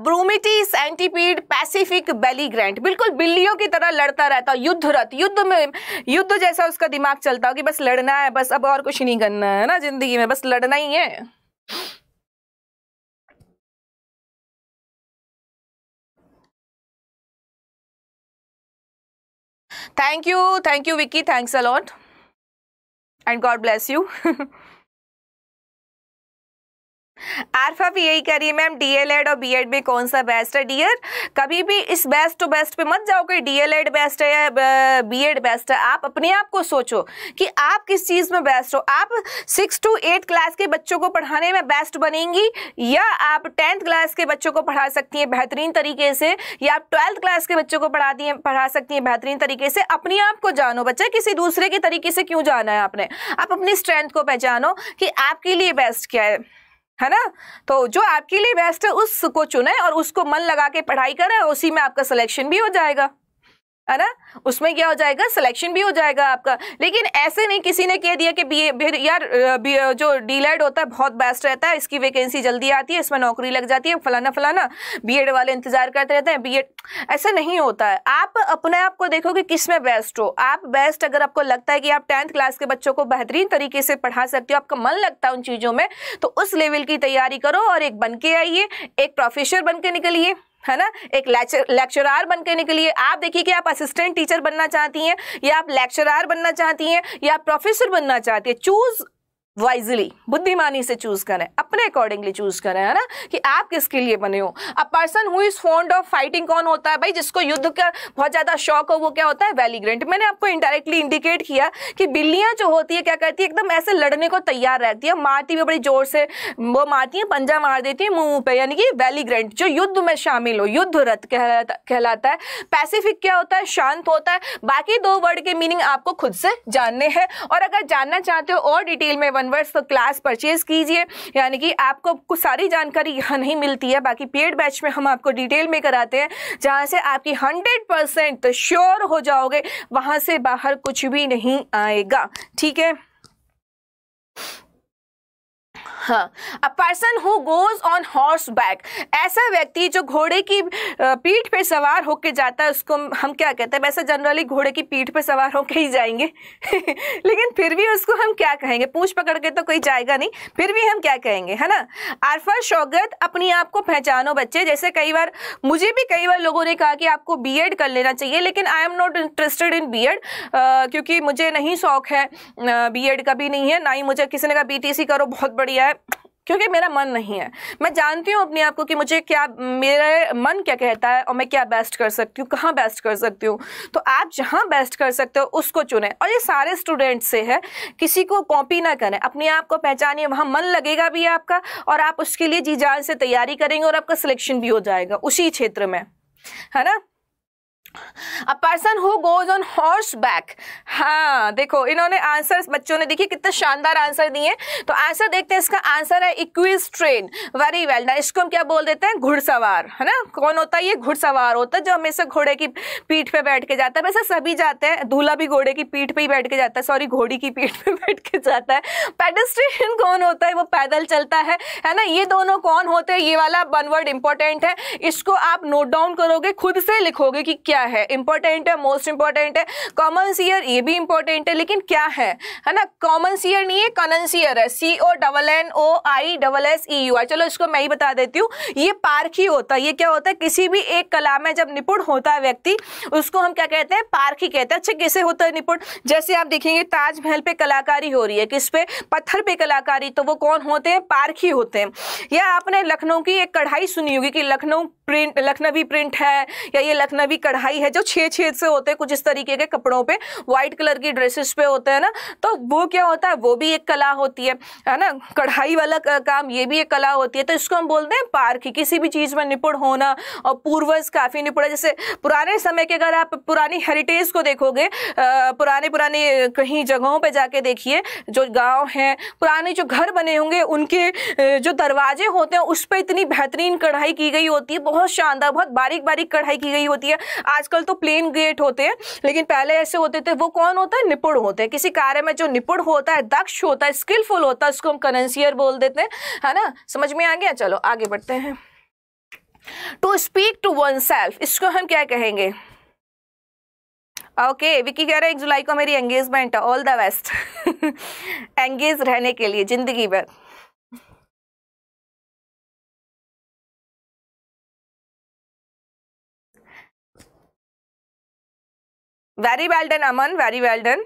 ब्रूमिटिस एंटीपीड पैसिफिक बेली ग्रैंड बिल्कुल बिल्लियों की तरह लड़ता रहता युद्धरत युद्ध में युद्ध जैसा उसका दिमाग चलता हो कि बस लड़ना है बस अब और कुछ नहीं करना है ना जिंदगी में बस लड़ना ही है thank you thank you Vicky thanks a lot and God bless you Arfa भी यही कह रही है मैम डीएलएड और बीएड में कौन सा बेस्ट है डियर कभी भी इस बेस्ट टू बेस्ट पे मत जाओ कि डीएलएड बेस्ट है या बीएड बेस्ट है आप अपने आप को सोचो कि आप किस चीज़ में बेस्ट हो आप सिक्स टू एट क्लास के बच्चों को पढ़ाने में बेस्ट बनेंगी या आप टेंथ क्लास के बच्चों को पढ़ा सकती हैं बेहतरीन तरीके से या आप ट्वेल्थ क्लास के बच्चों को पढ़ा दिए पढ़ा सकती हैं बेहतरीन तरीके से अपने आप को जानो बच्चा किसी दूसरे के तरीके से क्यों जाना है आपने आप अपनी स्ट्रेंथ को पहचानो कि आपके लिए बेस्ट क्या है है ना तो जो आपके लिए बेस्ट है उसको चुने और उसको मन लगा के पढ़ाई करें उसी में आपका सिलेक्शन भी हो जाएगा है ना उसमें क्या हो जाएगा सिलेक्शन भी हो जाएगा आपका लेकिन ऐसे नहीं किसी ने कह दिया कि बी यार बी, जो डीलेड होता है बहुत बेस्ट रहता है इसकी वैकेंसी जल्दी आती है इसमें नौकरी लग जाती है फलाना फलाना बीएड वाले इंतजार करते रहते हैं बीएड ऐसा नहीं होता है आप अपने आप को देखो कि किस में बेस्ट हो आप बेस्ट अगर आपको लगता है कि आप टेंथ क्लास के बच्चों को बेहतरीन तरीके से पढ़ा सकते हो आपका मन लगता है उन चीज़ों में तो उस लेवल की तैयारी करो और एक बन के आइए एक प्रोफेसर बन के निकलिए है ना एक लेक्चरार बन करने के लिए आप देखिए कि आप असिस्टेंट टीचर बनना चाहती हैं या आप लेक्चरार बनना चाहती हैं या आप प्रोफेसर बनना चाहती हैं चूज वाइजली बुद्धिमानी से चूज करें अपने अकॉर्डिंगली चूज करें है ना कि आप किसके लिए बने हो a person who is fond of fighting कौन होता है भाई जिसको युद्ध का बहुत ज्यादा शौक हो वो क्या होता है वैलीग्रेंट मैंने आपको इंडायरेक्टली इंडिकेट किया कि बिल्लियां जो होती है क्या करती है एकदम ऐसे लड़ने को तैयार रहती है मारती भी बड़ी जोर से वो मारती है पंजा मार देती है मुंह पे यानी कि वैलीग्रेंट जो युद्ध में शामिल हो युद्ध रथ कहलाता कहलाता है पैसिफिक क्या होता है शांत होता है बाकी दो वर्ड के मीनिंग आपको खुद से जानने हैं और अगर जानना चाहते हो और डिटेल में ऑनवर्ड्स क्लास परचेज कीजिए यानी कि आपको कुछ सारी जानकारी यहाँ नहीं मिलती है बाकी पेड बैच में हम आपको डिटेल में कराते हैं जहाँ से आपकी हंड्रेड परसेंट श्योर हो जाओगे वहाँ से बाहर कुछ भी नहीं आएगा ठीक है a person who goes on horse back ऐसा व्यक्ति जो घोड़े की पीठ पर सवार होकर जाता है उसको हम क्या कहते हैं वैसे जनरली घोड़े की पीठ पर सवार होकर ही जाएंगे लेकिन फिर भी उसको हम क्या कहेंगे पूछ पकड़ के तो कोई जाएगा नहीं फिर भी हम क्या कहेंगे है ना आरफर शौगत अपने आप को पहचानो बच्चे जैसे कई बार मुझे भी कई बार लोगों ने कहा कि आपको बी कर लेना चाहिए लेकिन I am not interested in be क्योंकि मुझे नहीं शौक है बी का भी नहीं है ना ही मुझे किसी ने कहा बी करो बहुत बढ़िया है है क्योंकि मेरा मन नहीं है मैं जानती हूँ अपने आप को कि मुझे क्या मेरे मन क्या कहता है और मैं क्या बेस्ट कर सकती हूँ कहाँ बेस्ट कर सकती हूँ तो आप जहाँ बेस्ट कर सकते हो उसको चुने और ये सारे स्टूडेंट से है किसी को कॉपी ना करें अपने आप को पहचानिए वहाँ मन लगेगा भी आपका और आप उसके लिए जी जान से तैयारी करेंगे और आपका सिलेक्शन भी हो जाएगा उसी क्षेत्र में है ना a person who goes on horse back हाँ देखो इन्होंने आंसर बच्चों ने देखिए कितने शानदार आंसर दिए तो आंसर देखते हैं इसका आंसर है इक्विज ट्रेन वेरी वेल ना इसको हम क्या बोल देते हैं घुड़सवार है ना कौन होता है ये घुड़सवार होता है जो हमेशा घोड़े की पीठ पे बैठ के जाता है वैसे सभी जाते हैं दूल्हा भी घोड़े की पीठ पे ही बैठ के जाता है सॉरी घोड़ी की पीठ पे बैठ के जाता है पेडेस्ट्रियन कौन होता है वो पैदल चलता है है ना ये दोनों कौन होते हैं ये वाला वन वर्ड इंपॉर्टेंट है इसको आप नोट डाउन करोगे खुद से लिखोगे कि क्या क्या है इंपॉर्टेंट है मोस्ट इंपॉर्टेंट है कॉमन सीयर ये भी इंपॉर्टेंट है लेकिन क्या है है ना कॉमन सीयर नहीं है कॉमन सीयर है C O double N O I double S E U R चलो इसको मैं ही बता देती हूँ ये पार्क ही होता है ये क्या होता है किसी भी एक कला में जब निपुण होता है व्यक्ति उसको हम क्या कहते हैं पार्क ही कहते हैं अच्छा कैसे होता है निपुण जैसे आप देखेंगे ताजमहल पे कलाकारी हो रही है किस पे पत्थर पे कलाकारी तो वो कौन होते हैं पार्क ही होते हैं या आपने लखनऊ की एक कढ़ाई सुनी होगी कि लखनऊ प्रिंट लखनवी प्रिंट है या ये लखनवी कढ़ाई दिखाई है जो छः छेद से होते हैं कुछ इस तरीके के कपड़ों पे व्हाइट कलर की ड्रेसेस पे होते हैं ना तो वो क्या होता है वो भी एक कला होती है है ना कढ़ाई वाला काम ये भी एक कला होती है तो इसको हम बोलते हैं पार्क किसी भी चीज़ में निपुण होना और पूर्वज काफ़ी निपुण है जैसे पुराने समय के अगर आप पुरानी हेरिटेज को देखोगे पुराने पुराने कहीं जगहों पर जाके देखिए जो गाँव है पुराने जो घर बने होंगे उनके जो दरवाजे होते हैं उस पर इतनी बेहतरीन कढ़ाई की गई होती है बहुत शानदार बहुत बारीक बारीक कढ़ाई की गई होती है आजकल तो प्लेन ग्रेट होते हैं लेकिन पहले ऐसे होते थे वो कौन होता है निपुण होते हैं किसी कार्य में जो निपुण होता है दक्ष होता है स्किलफुल होता है उसको हम करेंसियर बोल देते हैं है ना समझ में आ गया चलो आगे बढ़ते हैं to speak to oneself इसको हम क्या कहेंगे ओके okay, विकी कह रहे हैं एक जुलाई को मेरी एंगेजमेंट है ऑल द बेस्ट एंगेज रहने के लिए ज़िंदगी भर very well done Aman very well done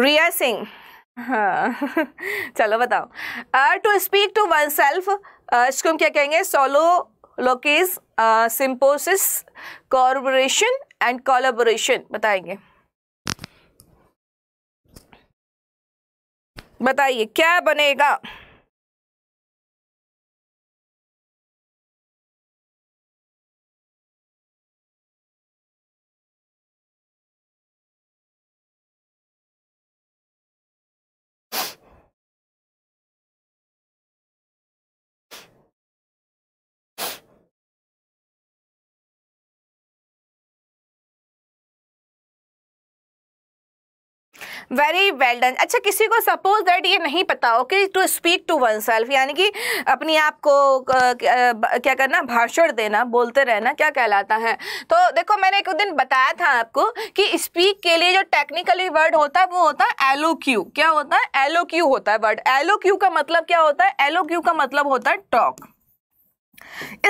Riya Singh हाँ चलो बताओ to speak to oneself इसको हम क्या कहेंगे सोलो लोकेज सिंपोसिस कॉर्बोरेशन एंड कॉलेबोरेशन बताएंगे बताइए क्या बनेगा वेरी वेल डन अच्छा किसी को सपोज दैट ये नहीं पता हो कि to speak to oneself यानी कि अपनी आप को क्या करना भाषण देना बोलते रहना क्या कहलाता है तो देखो मैंने एक दिन बताया था आपको कि स्पीक के लिए जो टेक्निकली वर्ड होता है वो होता है एलो क्यू क्या होता है एलो क्यू होता है वर्ड एलो क्यू का मतलब क्या होता है एलो क्यू का मतलब होता है टॉक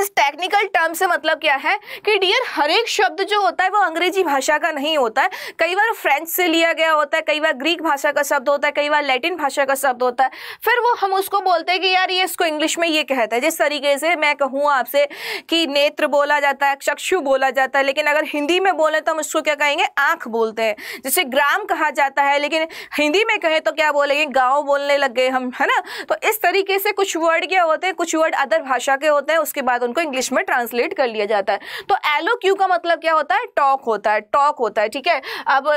इस टेक्निकल टर्म से मतलब क्या है कि डियर हर एक शब्द जो होता है वो अंग्रेजी भाषा का नहीं होता है कई बार फ्रेंच से लिया गया होता है कई बार ग्रीक भाषा का शब्द होता है कई बार लैटिन भाषा का शब्द होता है फिर वो हम उसको बोलते हैं कि यार ये इसको इंग्लिश में ये कहता है जिस तरीके से मैं कहूँ आपसे कि नेत्र बोला जाता है चक्षु बोला जाता है लेकिन अगर हिंदी में बोले तो हम उसको क्या कहेंगे आँख बोलते हैं जैसे ग्राम कहा जाता है लेकिन हिंदी में कहें तो क्या बोलेंगे गाँव बोलने लग गए हम है ना तो इस तरीके से कुछ वर्ड क्या होते हैं कुछ वर्ड अदर भाषा के होते हैं उसके बाद उनको इंग्लिश में ट्रांसलेट कर लिया जाता है तो एलो क्यू का मतलब क्या होता है टॉक होता है टॉक होता है ठीक है अब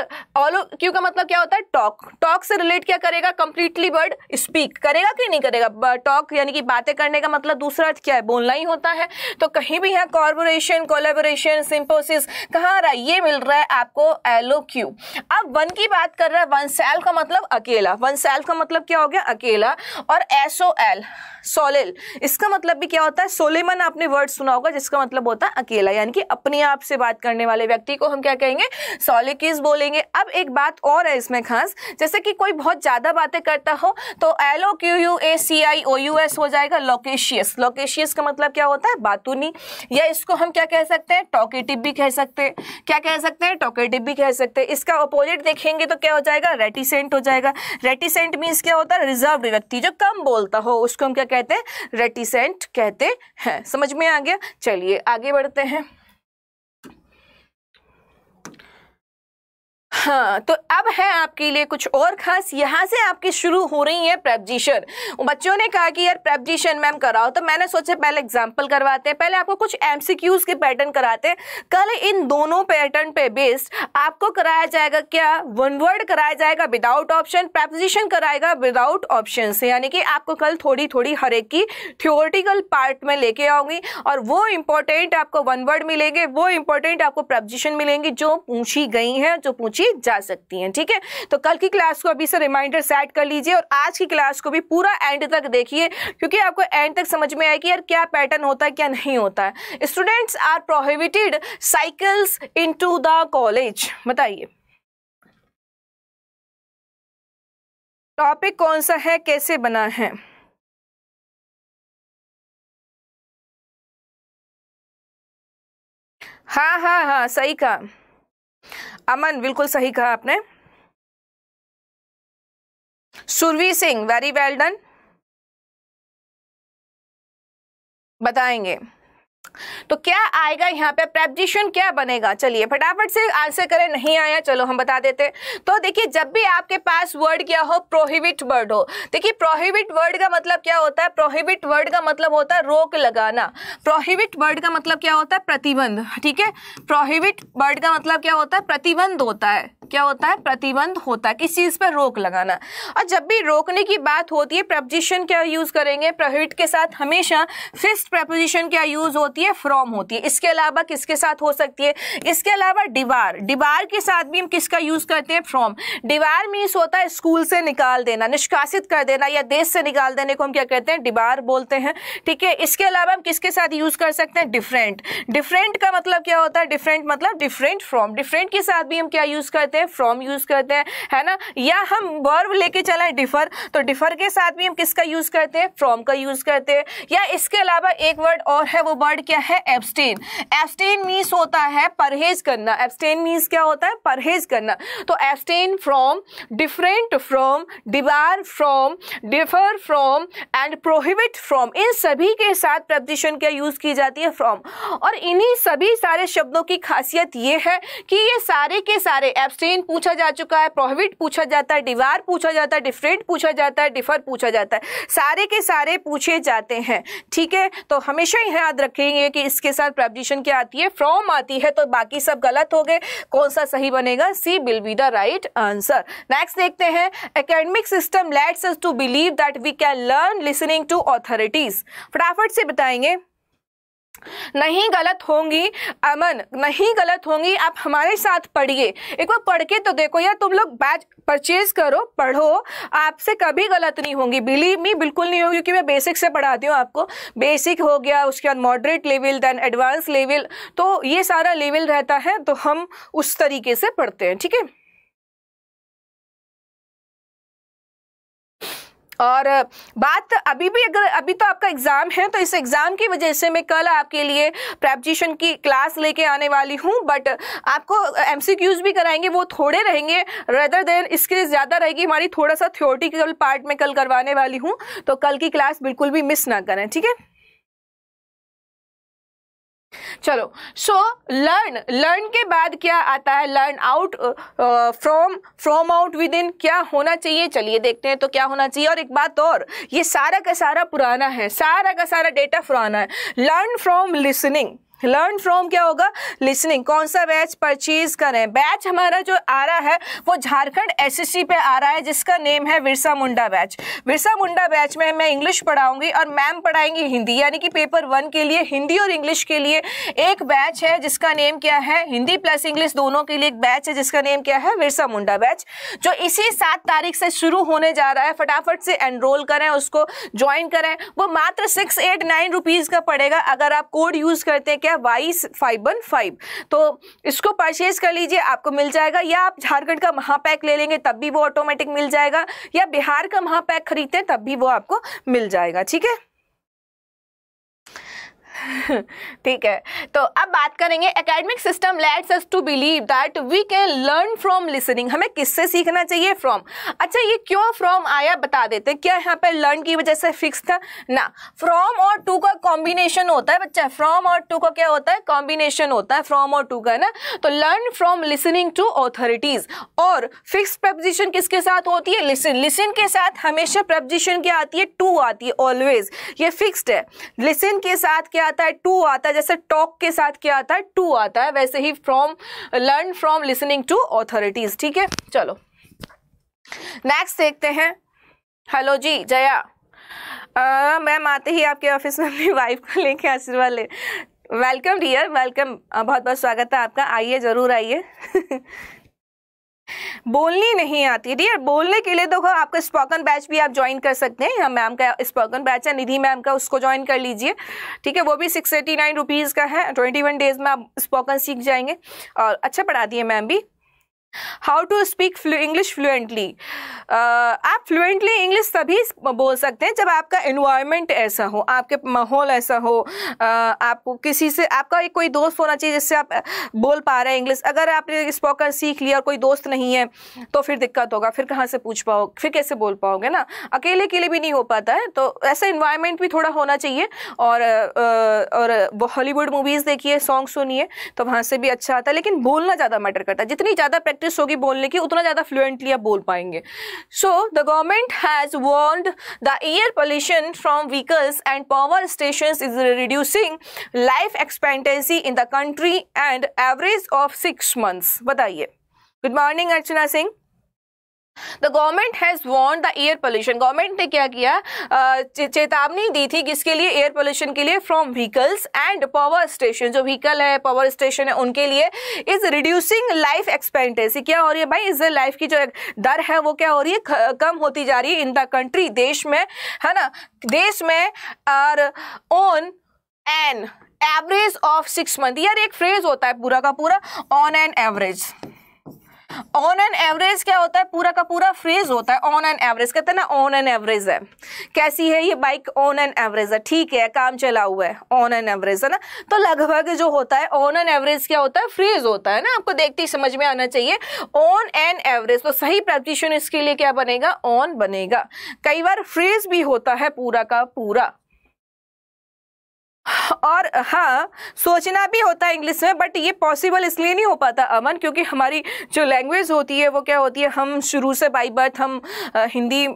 ऑलो क्यू का मतलब क्या होता है टॉक टॉक से रिलेट क्या करेगा कंप्लीटली वर्ड स्पीक करेगा कि नहीं करेगा टॉक यानी कि बातें करने का मतलब दूसरा अर्थ क्या है बोलना ही होता है तो कहीं भी यहाँ कॉर्बोरेशन कोलेबोरेशन सिंपोसिस कहाँ आ रहा है ये मिल रहा है आपको एलो क्यू वन की बात कर रहा है वन सेल का मतलब अकेला वन सेल का मतलब क्या हो गया अकेला और एसओ एल सोलिल इसका मतलब भी क्या होता है सोलेमन आपने वर्ड सुना होगा जिसका मतलब होता है अकेला यानी कि अपने आप से बात करने वाले व्यक्ति को हम क्या कहेंगे सोलिकिस बोलेंगे अब एक बात और है इसमें खास जैसे कि कोई बहुत ज़्यादा बातें करता हो तो L O Q U A C I O U S हो जाएगा लोकेशियस लोकेशियस का मतलब क्या होता है बातूनी या इसको हम क्या कह सकते हैं टॉकेटिव भी कह सकते हैं क्या कह सकते हैं टॉकेटिव भी कह सकते हैं इसका अपोजिट रेट देखेंगे तो क्या हो जाएगा रेटिसेंट हो जाएगा रेटिसेंट मीन्स क्या होता है रिजर्व व्यक्ति जो कम बोलता हो उसको हम क्या कहते हैं रेटिसेंट कहते हैं समझ में आ गया चलिए आगे बढ़ते हैं हाँ तो अब है आपके लिए कुछ और खास यहाँ से आपकी शुरू हो रही है प्रेपजिशन बच्चों ने कहा कि यार प्रेपजिशन मैम कराओ तो मैंने सोचा पहले एग्जाम्पल करवाते हैं पहले आपको कुछ एम के पैटर्न कराते हैं कल इन दोनों पैटर्न पे बेस्ड आपको कराया जाएगा क्या वन वर्ड कराया जाएगा विदाउट ऑप्शन प्रेपजिशन कराएगा विदाउट ऑप्शन से यानी कि आपको कल थोड़ी थोड़ी हर एक की थियोरटिकल पार्ट में लेके आऊंगी और वो इंपॉर्टेंट आपको वन वर्ड मिलेंगे वो इंपॉर्टेंट आपको प्रेपजिशन मिलेंगी जो पूछी गई हैं जो पूछी की जा सकती हैं ठीक है तो कल की क्लास को अभी से रिमाइंडर सेट कर लीजिए और आज की क्लास को भी पूरा एंड तक देखिए क्योंकि आपको एंड तक समझ में आए कि यार क्या पैटर्न होता है क्या नहीं होता है students are prohibited cycles in the college बताइए टॉपिक कौन सा है कैसे बना है हाँ हाँ हाँ सही कहा अमन बिल्कुल सही कहा आपने Surbhi Singh very well done बताएंगे तो क्या आएगा यहाँ पे प्रेपजिशन क्या बनेगा चलिए फटाफट से आंसर करें नहीं आया चलो हम बता देते तो देखिए जब भी आपके पास वर्ड क्या हो प्रोहिबिट वर्ड हो देखिए प्रोहिबिट वर्ड का मतलब क्या होता है प्रोहिबिट वर्ड का मतलब होता है रोक लगाना प्रोहिबिट वर्ड का मतलब क्या होता है प्रतिबंध ठीक है प्रोहिबिट वर्ड का मतलब क्या होता है प्रतिबंध होता है क्या होता है प्रतिबंध होता है किस चीज़ पर रोक लगाना और जब भी रोकने की बात होती है प्रपोजिशन क्या यूज़ करेंगे प्रहिट के साथ हमेशा फिस्ट प्रपोजिशन क्या यूज़ होती है फ्रॉम होती है इसके अलावा किसके साथ हो सकती है इसके अलावा डिवार डिवार के साथ भी हम किसका यूज़ करते हैं फ्रॉम डिवार मीन्स होता है स्कूल से निकाल देना निष्कासित कर देना या देश से निकाल देने को हम क्या कहते हैं डिबार बोलते हैं ठीक है इसके अलावा हम किसके साथ यूज़ कर सकते हैं डिफरेंट डिफरेंट का मतलब क्या होता है डिफरेंट मतलब डिफरेंट फ्रॉम डिफरेंट के साथ भी हम क्या यूज़ करते हैं करते हैं फ्रॉम यूज़ करते हैं है ना या हम वर्ब लेके चलाएं डिफर तो डिफर के साथ भी हम किसका यूज़ करते हैं फ्रॉम का यूज़ करते हैं या इसके अलावा एक वर्ड और है वो वर्ड क्या है एबस्टेन एबस्टेन मीन्स होता है परहेज करना एबस्टेन मीन्स क्या होता है परहेज करना तो abstain from different from debar from differ from and prohibit from इन सभी के साथ प्रपजिशन क्या यूज़ की जाती है फ्रॉम और इन्हीं सभी सारे शब्दों की खासियत ये है कि ये सारे के सारे एबस्टेन सेन पूछा जा चुका है प्रोहिबिट पूछा जाता है डिवार पूछा जाता है डिफरेंट पूछा जाता है डिफर पूछा जाता है सारे के सारे पूछे जाते हैं ठीक है तो हमेशा ही याद रखेंगे कि इसके साथ प्रपोजिशन क्या आती है फ्रॉम आती है तो बाकी सब गलत हो गए कौन सा सही बनेगा C will be the right answer next देखते हैं academic system lets us to believe that we can learn listening to authorities फटाफट से बताएंगे नहीं गलत होंगी अमन नहीं गलत होंगी आप हमारे साथ पढ़िए एक बार पढ़ के तो देखो यार तुम लोग बैच परचेज करो पढ़ो आपसे कभी गलत नहीं होंगी बिलीव मी बिल्कुल नहीं होगी क्योंकि मैं बेसिक से पढ़ाती हूँ आपको बेसिक हो गया उसके बाद moderate level then advance level तो ये सारा लेवल रहता है तो हम उस तरीके से पढ़ते हैं ठीक है और बात अभी भी अगर अभी तो आपका एग्ज़ाम है तो इस एग्ज़ाम की वजह से मैं कल आपके लिए प्रेपजिशन की क्लास लेके आने वाली हूँ बट आपको एम भी कराएंगे वो थोड़े रहेंगे रेदर देन इसके ज़्यादा रहेगी हमारी थोड़ा सा थियोटिकल पार्ट में कल करवाने वाली हूँ तो कल की क्लास बिल्कुल भी मिस ना करें ठीक है चलो सो लर्न लर्न के बाद क्या आता है learn out from from out with in क्या होना चाहिए चलिए देखते हैं तो क्या होना चाहिए और एक बात और ये सारा का सारा पुराना है सारा का सारा डेटा पुराना है learn from listening learn from क्या होगा लिसनिंग कौन सा बैच परचेज करें बैच हमारा जो आ रहा है वो झारखंड एसएससी पे आ रहा है जिसका नेम है विरसा मुंडा बैच विरसा मुंडा बैच में मैं इंग्लिश पढ़ाऊंगी और मैम पढ़ाएंगी हिंदी यानी कि पेपर वन के लिए हिंदी और इंग्लिश के लिए एक बैच है जिसका नेम क्या है हिंदी प्लस इंग्लिश दोनों के लिए एक बैच है जिसका नेम क्या है विरसा मुंडा बैच जो इसी सात तारीख से शुरू होने जा रहा है फटाफट से एनरोल करें उसको ज्वाइन करें वो मात्र सिक्स एट नाइन रुपीज़ का पड़ेगा अगर आप कोड यूज़ करते हैं क्या वाईस फाइव वन फाइव तो इसको परचेज कर लीजिए आपको मिल जाएगा या आप झारखंड का महापैक ले लेंगे तब भी वो ऑटोमेटिक मिल जाएगा या बिहार का महापैक खरीदते हैं तब भी वो आपको मिल जाएगा ठीक है ठीक है तो अब बात करेंगे academic system lets us to believe that we can learn from listening हमें किससे सीखना चाहिए फ्रॉम अच्छा ये क्यों फ्रॉम आया बता देते क्या यहाँ पे लर्न की वजह से फिक्स था ना फ्रॉम और टू का कॉम्बिनेशन होता है बच्चा फ्रॉम और टू का क्या होता है कॉम्बिनेशन होता है फ्रॉम और टू का ना तो learn from listening to authorities और फिक्स प्रपोजिशन किसके साथ होती है लिसन लिसन के साथ हमेशा प्रपोजिशन क्या आती है टू आती है ऑलवेज ये फिक्स्ड है लिसन के साथ क्या क्या आता है टू आता है जैसे टॉक के साथ क्या आता है टू आता है वैसे ही from learn from listening to authorities ठीक है चलो नेक्स्ट देखते हैं हेलो जी जया मैम आते ही आपके ऑफिस में अपनी वाइफ को लेके आशीर्वाद ले वेलकम डियर वेलकम बहुत बहुत स्वागत है आपका आइए ज़रूर आइए बोलनी नहीं आती ठीक है बोलने के लिए तो आपका स्पोकन बैच भी आप ज्वाइन कर सकते हैं मैम का स्पोकन बैच है निधि मैम का उसको ज्वाइन कर लीजिए ठीक है वो भी सिक्स एटी नाइन रुपीज़ का है ट्वेंटी वन डेज़ में आप स्पोकन सीख जाएंगे और अच्छा पढ़ाती है मैम भी how to speak English fluently आप फ्लुएंटली इंग्लिश तभी बोल सकते हैं जब आपका इन्वायरमेंट ऐसा हो आपके माहौल ऐसा हो uh, आपको किसी से आपका एक कोई दोस्त होना चाहिए जिससे आप uh, बोल पा रहे हैं इंग्लिश अगर आपने स्पोकन सीख लिया और कोई दोस्त नहीं है तो फिर दिक्कत होगा फिर कहाँ से पूछ पाओ फिर कैसे बोल पाओगे ना अकेले के लिए भी नहीं हो पाता है तो ऐसा इन्वायरमेंट भी थोड़ा होना चाहिए और uh, और हॉलीवुड मूवीज़ देखिए सॉन्ग सुनिए तो वहाँ से भी अच्छा आता है लेकिन बोलना ज़्यादा मैटर करता है जितनी ज़्यादा प्रैक्टिस होगी बोलने की उतना ज़्यादा फ्लुएंटली आप बोल पाएंगे so the government has warned the air pollution from vehicles and power station is reducing life expectancy in the country and average of six months बताइए good morning Archana Singh the government has warned the air pollution government ने क्या किया चेतावनी दी थी किसके लिए air pollution के लिए from vehicles and power station जो व्हीकल है पावर स्टेशन है उनके लिए इज रिड्यूसिंग लाइफ एक्सपेक्टेंसी क्या हो रही है भाई इस लाइफ की जो दर है वो क्या हो रही है कम होती जा रही है इन द कंट्री देश में है ना देश में are on an average of six month यार एक फ्रेज होता है पूरा का पूरा on an average on an average क्या होता है पूरा का पूरा फ्रेज होता है ऑन एन एवरेज कहते हैं ना ऑन एन एवरेज है कैसी है ये बाइक ऑन एन एवरेज है ठीक है काम चला हुआ है ऑन एन एवरेज है ना तो लगभग जो होता है ऑन एन एवरेज क्या होता है फ्रेज होता है ना आपको देखते ही समझ में आना चाहिए ऑन एन एवरेज तो सही प्रतिशन इसके लिए क्या बनेगा ऑन बनेगा कई बार फ्रेज भी होता है पूरा का पूरा और हाँ सोचना भी होता है इंग्लिश में बट ये पॉसिबल इसलिए नहीं हो पाता अमन क्योंकि हमारी जो लैंग्वेज होती है वो क्या होती है हम शुरू से बाई बर्थ हम हिंदी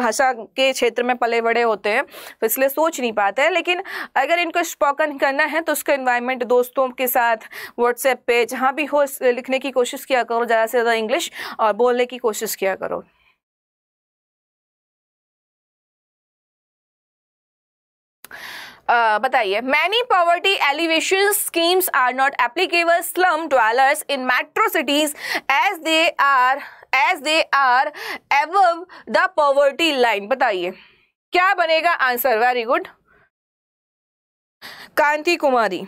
भाषा के क्षेत्र में पले बड़े होते हैं तो इसलिए सोच नहीं पाते हैं लेकिन अगर इनको स्पोकन करना है तो उसका इन्वायरमेंट दोस्तों के साथ व्हाट्सएप पे जहाँ भी हो लिखने की कोशिश किया करो ज़्यादा से ज़्यादा इंग्लिश और बोलने की कोशिश किया करो बताइए many poverty alleviation schemes are not applicable slum dwellers in metro cities as they are as they are above the poverty line बताइए क्या बनेगा answer very good Kanti Kumari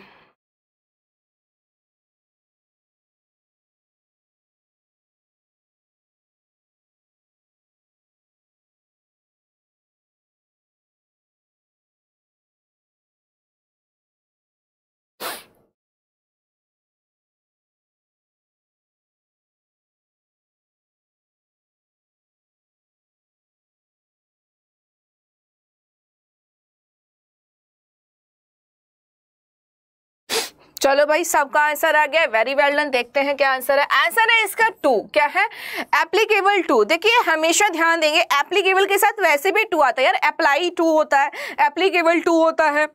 चलो भाई सबका आंसर आ गया वेरी वेल डन देखते हैं क्या आंसर है आंसर है इसका टू क्या है एप्लीकेबल टू देखिए हमेशा ध्यान देंगे एप्लीकेबल के साथ वैसे भी टू आता है यार अप्लाई टू होता है एप्लीकेबल टू होता है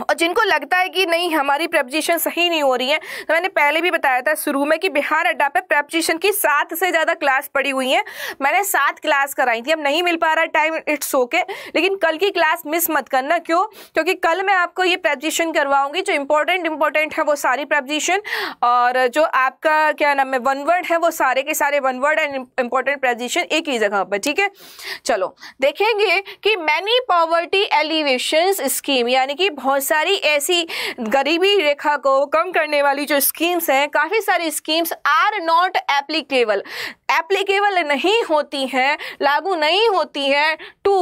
और जिनको लगता है कि नहीं हमारी प्रेपजिशन सही नहीं हो रही है तो मैंने पहले भी बताया था शुरू में कि बिहार अड्डा पे प्रेपजिशन की सात से ज़्यादा क्लास पड़ी हुई है मैंने सात क्लास कराई थी अब नहीं मिल पा रहा टाइम इट्स ओके लेकिन कल की क्लास मिस मत करना क्यों क्योंकि कल मैं आपको ये प्रेपजिशन करवाऊँगी जो इम्पोर्टेंट इम्पॉर्टेंट है वो सारी प्रेपजिशन और जो आपका क्या नाम है वन वर्ड है वो सारे के सारे one word and important preposition एक ही जगह पर ठीक है चलो देखेंगे कि मैनी पॉवर्टी एलिवेशन स्कीम यानी कि बहुत सारी ऐसी गरीबी रेखा को कम करने वाली जो स्कीम्स हैं काफ़ी सारी schemes are not applicable applicable नहीं होती हैं लागू नहीं होती हैं to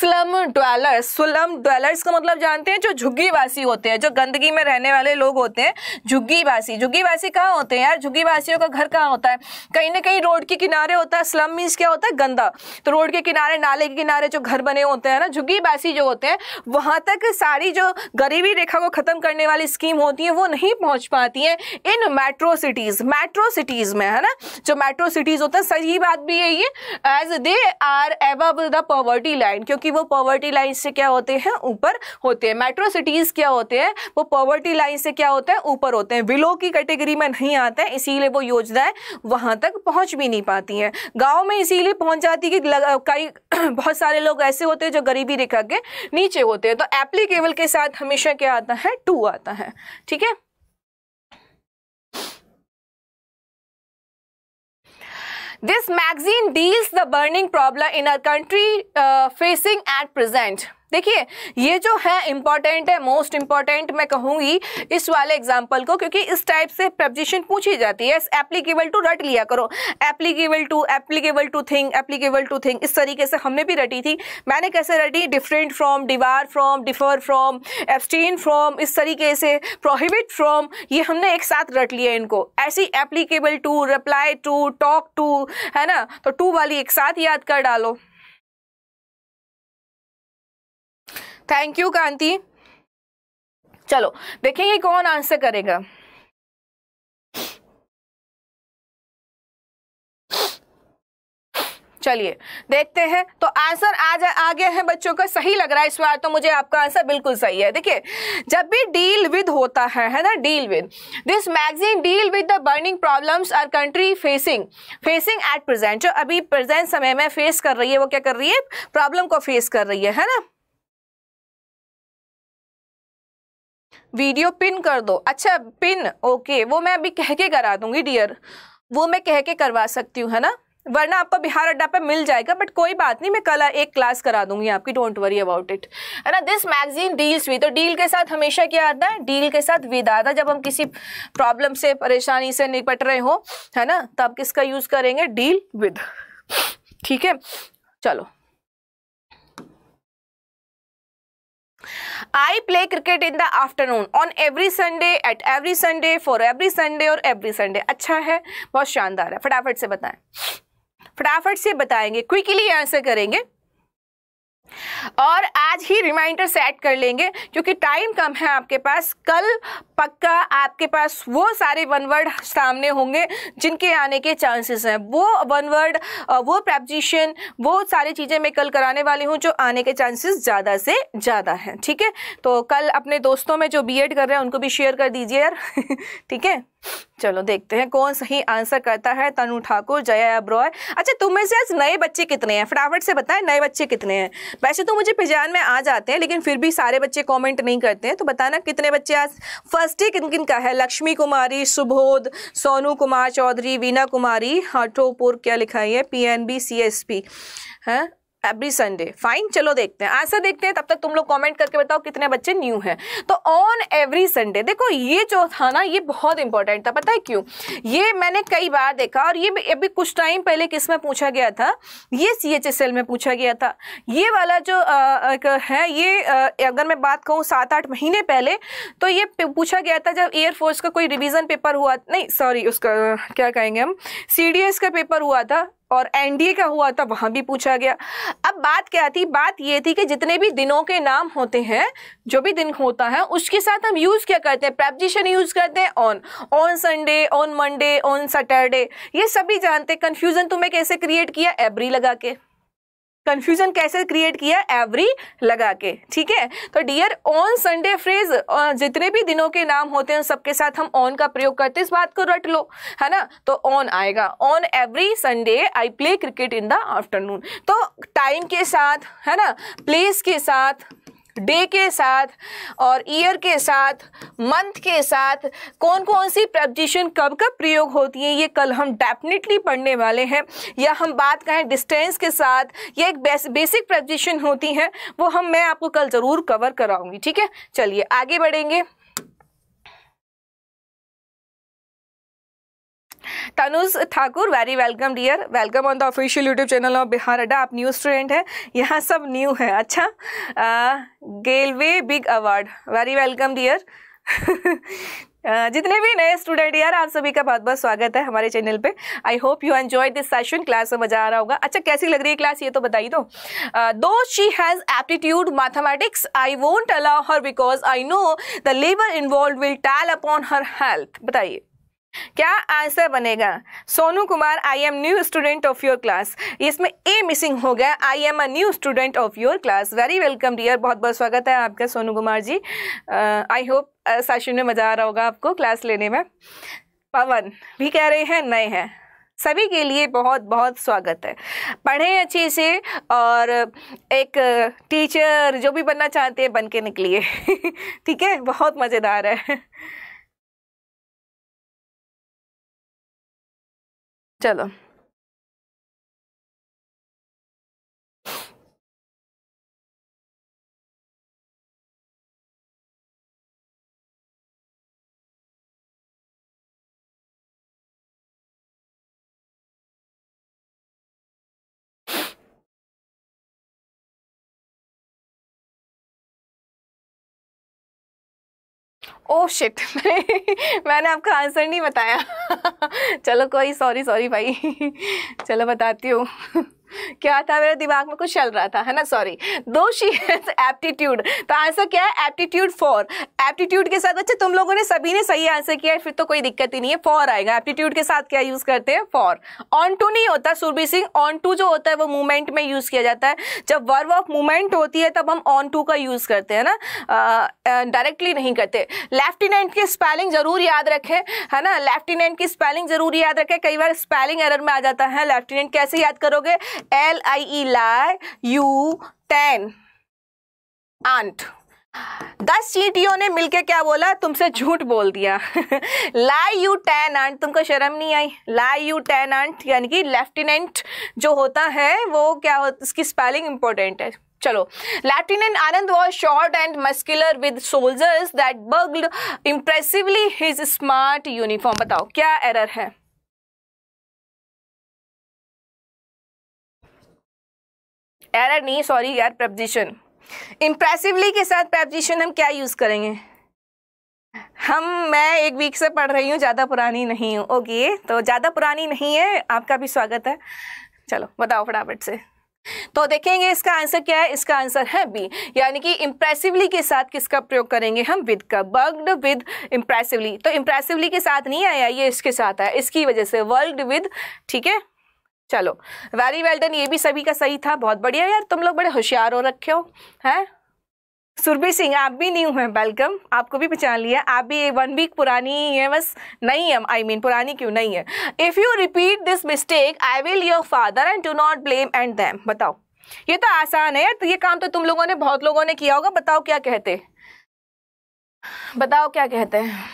slum dwellers slum dwellers का मतलब जानते हैं जो झुग्गीवासी होते हैं जो गंदगी में रहने वाले लोग होते हैं झुग्गीवासी झुग्गीवासी कहाँ होते हैं यार झुग्गीवासियों का घर कहाँ होता है कहीं ना कहीं रोड के किनारे होता है स्लम मीन्स क्या होता है गंदा तो रोड के किनारे नाले के किनारे जो घर बने होते हैं ना झुग्गीवासी जो होते हैं वहाँ तक सारी जो गरीबी रेखा को ख़त्म करने वाली स्कीम होती है वो नहीं पहुंच पाती है in metro cities metro cities में है ना जो मेट्रो सिटीज़ होता है सही बात भी यही है as they are above the poverty line क्योंकि वो पॉवर्टी लाइन से क्या होते हैं ऊपर होते हैं मेट्रो सिटीज़ क्या होते हैं वो पॉवर्टी लाइन से क्या होते हैं ऊपर होते हैं विलो की कैटेगरी में नहीं आते हैं इसीलिए वो योजनाएं वहां तक पहुंच भी नहीं पाती हैं गाँव में इसीलिए पहुंच जाती कि कई बहुत सारे लोग ऐसे होते हैं जो गरीबी रेखा के नीचे होते हैं तो एप्लीकेबल के साथ हमें हमेशा क्या आता है टू आता है ठीक है this magazine deals the burning problem in our country facing at present देखिए ये जो है इंपॉर्टेंट है मोस्ट इंपॉर्टेंट मैं कहूँगी इस वाले एग्जाम्पल को क्योंकि इस टाइप से प्रपोजिशन पूछी जाती है एप्लीकेबल टू रट लिया करो applicable to applicable to thing applicable to thing इस तरीके से हमने भी रटी थी मैंने कैसे रटी different from debar from differ from abstain from इस तरीके से प्रोहिबिट फ्रॉम ये हमने एक साथ रट लिया इनको ऐसी applicable to reply to talk to है ना तो टू वाली एक साथ याद कर डालो थैंक यू कांति चलो देखेंगे कौन आंसर करेगा चलिए देखते हैं तो आंसर आज आ गया है बच्चों का सही लग रहा है इस बार तो मुझे आपका आंसर बिल्कुल सही है देखिए जब भी डील विद होता है है ना deal with this magazine deal with the burning problems our country facing facing at present जो अभी प्रेजेंट समय में फेस कर रही है वो क्या कर रही है प्रॉब्लम को फेस कर रही है है ना वीडियो पिन कर दो अच्छा पिन ओके वो मैं अभी कह के करा दूंगी डियर वो मैं कह के करवा सकती हूँ है ना वरना आपको बिहार अड्डा पे मिल जाएगा बट कोई बात नहीं मैं कल एक क्लास करा दूंगी आपकी डोंट वरी अबाउट इट है ना दिस मैगजीन डील्स विद तो डील के साथ हमेशा क्या आता है डील के साथ विद आता है जब हम किसी प्रॉब्लम से परेशानी से निपट रहे हो है ना तब किसका यूज़ करेंगे डील विद ठीक है चलो I play cricket in the afternoon on every Sunday at every Sunday for every Sunday और एवरी संडे अच्छा है बहुत शानदार है फटाफट से बताएं फटाफट से बताएंगे क्विकली आंसर करेंगे और आज ही रिमाइंडर सेट कर लेंगे क्योंकि टाइम कम है आपके पास कल पक्का आपके पास वो सारे वन वर्ड सामने होंगे जिनके आने के चांसेस हैं वो वन वर्ड वो प्रेपजिशन वो सारी चीज़ें मैं कल कराने वाली हूँ जो आने के चांसेस ज़्यादा से ज़्यादा हैं ठीक है तो कल अपने दोस्तों में जो बीएड कर रहे हैं उनको भी शेयर कर दीजिए यार ठीक है चलो देखते हैं कौन सही आंसर करता है तनु ठाकुर जया अब्रॉय अच्छा तुम में से आज नए बच्चे कितने हैं फटाफट से बताएं नए बच्चे कितने हैं वैसे तो मुझे पहचान में आ जाते हैं लेकिन फिर भी सारे बच्चे कमेंट नहीं करते हैं तो बताना कितने बच्चे आज फर्स्ट डे किन किन का है लक्ष्मी कुमारी सुबोध सोनू कुमार चौधरी वीना कुमारी हाटोपुर क्या लिखा है P N B C S P है एवरी संडे फाइन चलो देखते हैं ऐसा देखते हैं तब तक तुम लोग कमेंट करके बताओ कितने बच्चे न्यू हैं तो ऑन एवरी संडे देखो ये जो था ना ये बहुत इंपॉर्टेंट था पता है क्यों ये मैंने कई बार देखा और ये अभी कुछ टाइम पहले किस में पूछा गया था ये सी एच एस एल में पूछा गया था ये वाला जो आ, एक है ये आ, अगर मैं बात कहूँ सात आठ महीने पहले तो ये पूछा गया था जब एयरफोर्स का कोई रिविज़न पेपर हुआ नहीं सॉरी उसका क्या कहेंगे हम सी डी एस का पेपर हुआ था और एनडीए का हुआ था वहाँ भी पूछा गया अब बात क्या थी बात ये थी कि जितने भी दिनों के नाम होते हैं जो भी दिन होता है उसके साथ हम यूज़ क्या करते हैं प्रेपजिशन यूज़ करते हैं on on Sunday on Monday on Saturday ये सभी जानते कंफ्यूजन तुम्हें कैसे क्रिएट किया एबरी लगा के कंफ्यूजन कैसे क्रिएट किया एवरी लगा के ठीक है तो डियर ऑन संडे फ्रेज जितने भी दिनों के नाम होते हैं उन सबके साथ हम ऑन का प्रयोग करते इस बात को रट लो है ना तो ऑन आएगा on every Sunday I play cricket in the afternoon तो टाइम के साथ है ना प्लेस के साथ डे के साथ और ईयर के साथ मंथ के साथ कौन कौन सी प्रपजिशन कब कब प्रयोग होती है ये कल हम डेफिनेटली पढ़ने वाले हैं या हम बात करें डिस्टेंस के साथ या एक बेस बेसिक प्रपजिशन होती है वो हम मैं आपको कल ज़रूर कवर कराऊंगी ठीक है चलिए आगे बढ़ेंगे Tanuj Thakur very welcome dear welcome on the official YouTube channel of Bihar Adda आप न्यू स्टूडेंट हैं यहाँ सब न्यू है अच्छा गेलवे big award very welcome dear जितने भी नए स्टूडेंट यार आप सभी का बहुत बहुत स्वागत है हमारे चैनल पे I hope you enjoy this session class में मजा आ रहा होगा अच्छा कैसी लग रही है क्लास ये तो बताई दो though she has aptitude mathematics I won't allow her because I know the labour involve will tell upon her health बताइए तो। क्या आंसर बनेगा Sonu Kumar I am new student of your class इसमें ए मिसिंग हो गया I am a new student of your class very welcome dear बहुत बहुत स्वागत है आपका सोनू कुमार जी आई होप सा में मज़ा आ रहा होगा आपको क्लास लेने में पवन भी कह रहे हैं नए हैं सभी के लिए बहुत बहुत स्वागत है पढ़ें अच्छे से और एक टीचर जो भी बनना चाहते हैं बन के निकलिए ठीक है बहुत मज़ेदार है Hoşçakalın. ओ oh, शिट मैंने आपका आंसर नहीं बताया चलो कोई सॉरी सॉरी भाई चलो बताती हूँ क्या था मेरे दिमाग में कुछ चल रहा था है ना sorry though she has aptitude तो आंसर तो क्या है एप्टीट्यूड फॉर एप्टीट्यूड के साथ अच्छा तुम लोगों ने सभी ने सही आंसर किया है फिर तो कोई दिक्कत ही नहीं है फॉर आएगा एप्टीट्यूड के साथ क्या यूज करते हैं फॉर ऑन टू नहीं होता सुरबी सिंह ऑन टू जो होता है वो मूवमेंट में यूज किया जाता है जब वर्व ऑफ मूवमेंट होती है तब हम ऑन टू का यूज करते हैं ना डायरेक्टली नहीं करते लेफ्टिनेंट की स्पेलिंग जरूर याद रखें है ना लेफ्टिनेंट की स्पेलिंग जरूर याद रखें कई बार स्पेलिंग एरर में आ जाता है लेफ्टिनेंट कैसे याद करोगे एल आई ई लार यू टेन आंट दस चीटियों ने मिलके क्या बोला तुमसे झूठ बोल दिया लाई यू टेन आंट तुमको शर्म नहीं आई लाई यू टेन आंट यानी कि लेफ्टिनेंट जो होता है वो क्या हो इसकी स्पेलिंग इंपॉर्टेंट है चलो lieutenant Anand was short and muscular with soldiers that bulged impressively his smart uniform बताओ क्या एरर है एरर नहीं सॉरी यार प्रपोजिशन इम्प्रेसिवली के साथ प्रपोजिशन हम क्या यूज़ करेंगे हम मैं एक वीक से पढ़ रही हूँ ज़्यादा पुरानी नहीं हूँ ओके तो ज़्यादा पुरानी नहीं है आपका भी स्वागत है चलो बताओ फटाफट से तो देखेंगे इसका आंसर क्या है इसका आंसर है बी यानी कि इम्प्रेसिवली के साथ किसका प्रयोग करेंगे हम विद का बर्ग्ड विद इम्प्रेसिवली तो इम्प्रेसिवली के साथ नहीं आया ये इसके साथ आया इसकी वजह से वर्ल्ड विद ठीक है चलो वेरी वेल डन ये भी सभी का सही था बहुत बढ़िया यार तुम लोग बड़े होशियार हो रखे हो हैं सुरभि सिंह आप भी न्यू हैं वेलकम आपको भी पहचान लिया आप भी वन वीक पुरानी ही है बस नहीं है आई I मीन mean, पुरानी क्यों नहीं है if you repeat this mistake I will your father and do not blame and them बताओ ये तो आसान है यार तो ये काम तो तुम लोगों ने बहुत लोगों ने किया होगा बताओ क्या कहते बताओ क्या कहते हैं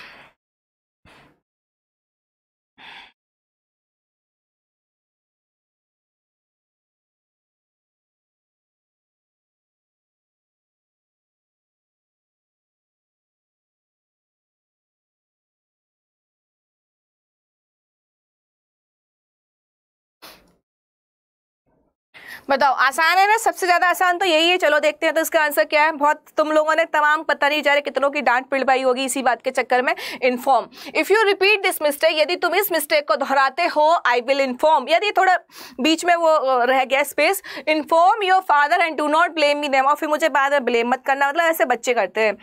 बताओ आसान है ना सबसे ज़्यादा आसान तो यही है चलो देखते हैं तो इसका आंसर क्या है बहुत तुम लोगों ने तमाम पता नहीं जा रहे कितनों की डांट पिड़वाई होगी इसी बात के चक्कर में inform if you repeat this mistake यदि तुम इस मिस्टेक को दोहराते हो आई विल इन्फॉर्म यदि थोड़ा बीच में वो रह गया space inform your father and do not blame me them और फिर मुझे बाद में ब्लेम मत करना मतलब ऐसे बच्चे करते हैं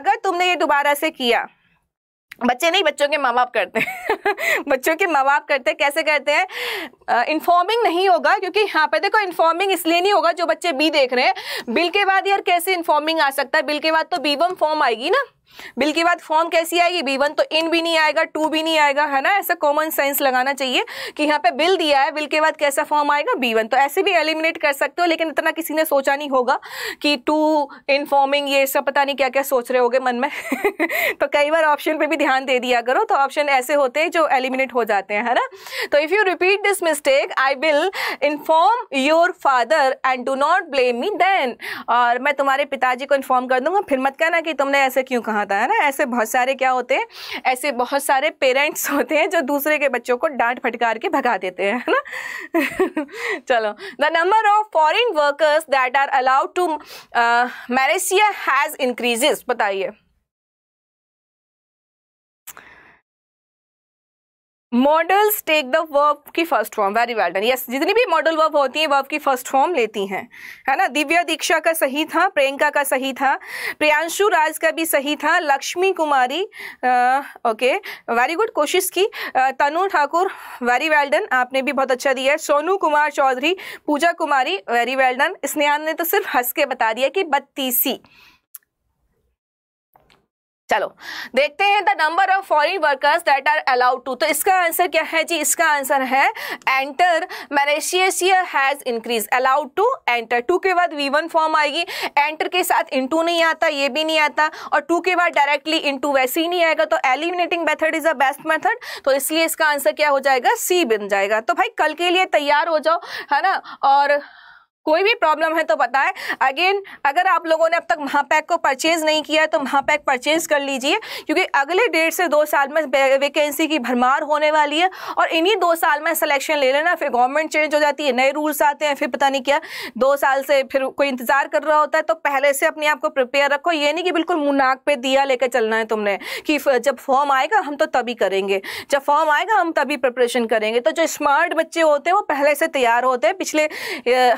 अगर तुमने ये दोबारा से किया बच्चे नहीं बच्चों के माँ बाप करते हैं बच्चों के माँ बाप करते हैं कैसे करते हैं इन्फॉर्मिंग नहीं होगा क्योंकि यहाँ पे देखो इन्फॉर्मिंग इसलिए नहीं होगा जो बच्चे बी देख रहे हैं बिल के बाद यार कैसे इन्फॉर्मिंग आ सकता है बिल के बाद तो बी वम फॉर्म आएगी ना बिल के बाद फॉर्म कैसी आएगी बी वन तो इन भी नहीं आएगा टू भी नहीं आएगा है ना ऐसा कॉमन सेंस लगाना चाहिए कि यहाँ पे बिल दिया है बिल के बाद कैसा फॉर्म आएगा बी वन तो ऐसे भी एलिमिनेट कर सकते हो लेकिन इतना किसी ने सोचा नहीं होगा कि टू इनफॉर्मिंग ये सब पता नहीं क्या क्या सोच रहे हो मन में तो कई बार ऑप्शन पर भी ध्यान दे दिया करो तो ऑप्शन ऐसे होते हैं जो एलिमिनेट हो जाते हैं है ना तो if you repeat this mistake I will inform your father and do not blame me then और मैं तुम्हारे पिताजी को इन्फॉर्म कर दूंगा फिर मत कहना कि तुमने ऐसे क्यों कहा आता है ना ऐसे बहुत सारे क्या होते हैं ऐसे बहुत सारे पेरेंट्स होते हैं जो दूसरे के बच्चों को डांट फटकार के भगा देते हैं ना चलो the number of foreign workers that are allowed to Malaysia has increases बताइए मॉडल्स टेक द वर्ब की first form very well done yes जितनी भी मॉडल वर्ब होती है वर्ब की फर्स्ट फॉर्म लेती हैं है ना दिव्या दीक्षा का सही था प्रियंका का सही था प्रियांशु राज का भी सही था Lakshmi Kumari okay very good कोशिश की Tanu Thakur very well done आपने भी बहुत अच्छा दिया है Sonu Kumar Chaudhary Puja Kumari very well done Snehan ने तो सिर्फ हंस के बता दिया कि बत्तीसी चलो देखते हैं the number of foreign workers that are allowed to तो इसका आंसर क्या है जी इसका आंसर है enter Malaysia has increase allowed to enter to के बाद वी वन फॉर्म आएगी एंटर के साथ टू नहीं आता ये भी नहीं आता और टू के बाद डायरेक्टली इंटू वैसे ही नहीं आएगा तो eliminating method is a best method तो इसलिए इसका आंसर क्या हो जाएगा सी बन जाएगा तो भाई कल के लिए तैयार हो जाओ है ना और कोई भी प्रॉब्लम है तो बताएं अगेन अगर आप लोगों ने अब तक महापैक को परचेज नहीं किया है तो महापैक परचेज कर लीजिए क्योंकि अगले डेढ़ से दो साल में वैकेंसी की भरमार होने वाली है और इन्हीं दो साल में सिलेक्शन ले लेना फिर गवर्नमेंट चेंज हो जाती है नए रूल्स आते हैं फिर पता नहीं क्या दो साल से फिर कोई इंतजार कर रहा होता है तो पहले से अपने आप को प्रिपेयर रखो ये नहीं कि बिल्कुल मुनाक पे दिया लेकर चलना है तुमने कि जब फॉर्म आएगा हम तो तभी करेंगे जब फॉर्म आएगा हम तभी प्रिपरेशन करेंगे तो जो स्मार्ट बच्चे होते हैं वो पहले से तैयार होते हैं पिछले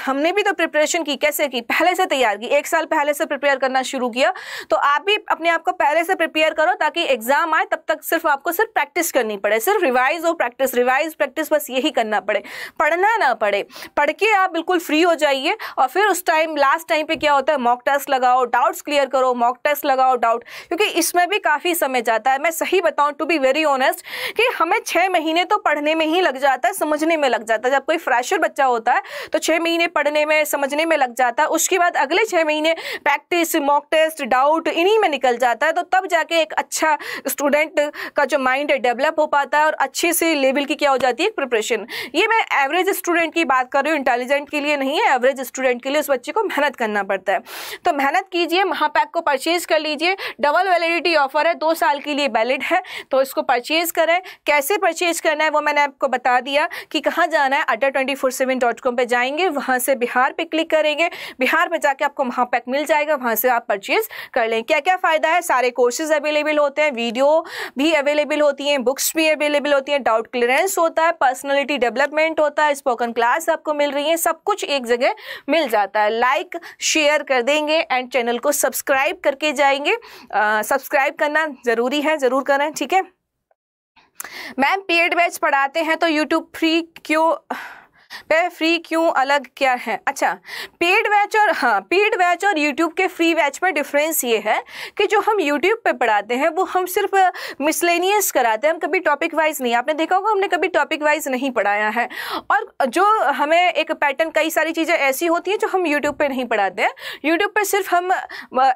हमने भी तो प्रिपरेशन की कैसे की पहले से तैयार की एक साल पहले से प्रिपेयर करना शुरू किया तो आप भी अपने आप को पहले से प्रिपेयर करो ताकि एग्जाम आए तब तक सिर्फ आपको सिर्फ प्रैक्टिस करनी पड़े सिर्फ रिवाइज और प्रैक्टिस रिवाइज प्रैक्टिस बस यही करना पड़े पढ़ना ना पड़े पढ़ के आप बिल्कुल फ्री हो जाइए और फिर उस टाइम लास्ट टाइम पे क्या होता है मॉक टेस्ट लगाओ डाउट्स क्लियर करो मॉक टेस्ट लगाओ डाउट क्योंकि इसमें भी काफ़ी समय जाता है मैं सही बताऊँ टू बी वेरी ऑनेस्ट कि हमें छः महीने तो पढ़ने में ही लग जाता है समझने में लग जाता है जब कोई फ्रेशर बच्चा होता है तो छः महीने पढ़ने पढ़ने में समझने में लग जाता है उसके बाद अगले छः महीने प्रैक्टिस मॉक टेस्ट डाउट इन्हीं में निकल जाता है तो तब जाके एक अच्छा स्टूडेंट का जो माइंड है डेवलप हो पाता है और अच्छे से लेवल की क्या हो जाती है प्रिपरेशन ये मैं एवरेज स्टूडेंट की बात कर रही हूँ इंटेलिजेंट के लिए नहीं है एवरेज स्टूडेंट के लिए उस बच्चे को मेहनत करना पड़ता है तो मेहनत कीजिए महापैक को परचेज कर लीजिए डबल वैलिडिटी ऑफर है दो साल के लिए वैलिड है तो इसको परचेज करें कैसे परचेज करना है वो मैंने आपको बता दिया कि कहाँ जाना है Adda twenty four seven dot com पर जाएंगे वहाँ से बिहार बिहार पे क्लिक करेंगे बिहार में जाके आपको पैक मिल जाएगा वहाँ से आप परचेज कर लें क्या क्या फ़ायदा है सारे कोर्सेज अवेलेबल होते हैं वीडियो भी अवेलेबल होती हैं बुक्स भी अवेलेबल होती हैं डाउट क्लियरेंस होता है पर्सनैलिटी डेवलपमेंट होता है स्पोकन क्लास आपको मिल रही है सब कुछ एक जगह मिल जाता है लाइक शेयर कर देंगे एंड चैनल को सब्सक्राइब करके जाएंगे सब्सक्राइब करना ज़रूरी है ज़रूर करें ठीक है मैम पेड बैच पढ़ाते हैं तो यूट्यूब फ्री क्यों पे फ्री क्यों अलग क्या है अच्छा पेड बैच और हाँ पेड बैच और यूट्यूब के फ्री बैच में डिफरेंस ये है कि जो हम यूट्यूब पे पढ़ाते हैं वो हम सिर्फ मिसलेनियस कराते हैं हम कभी टॉपिक वाइज नहीं आपने देखा होगा हमने कभी टॉपिक वाइज नहीं पढ़ाया है और जो हमें एक पैटर्न कई सारी चीज़ें ऐसी होती हैं जो हम यूट्यूब पर नहीं पढ़ाते हैं यूट्यूब पर सिर्फ हम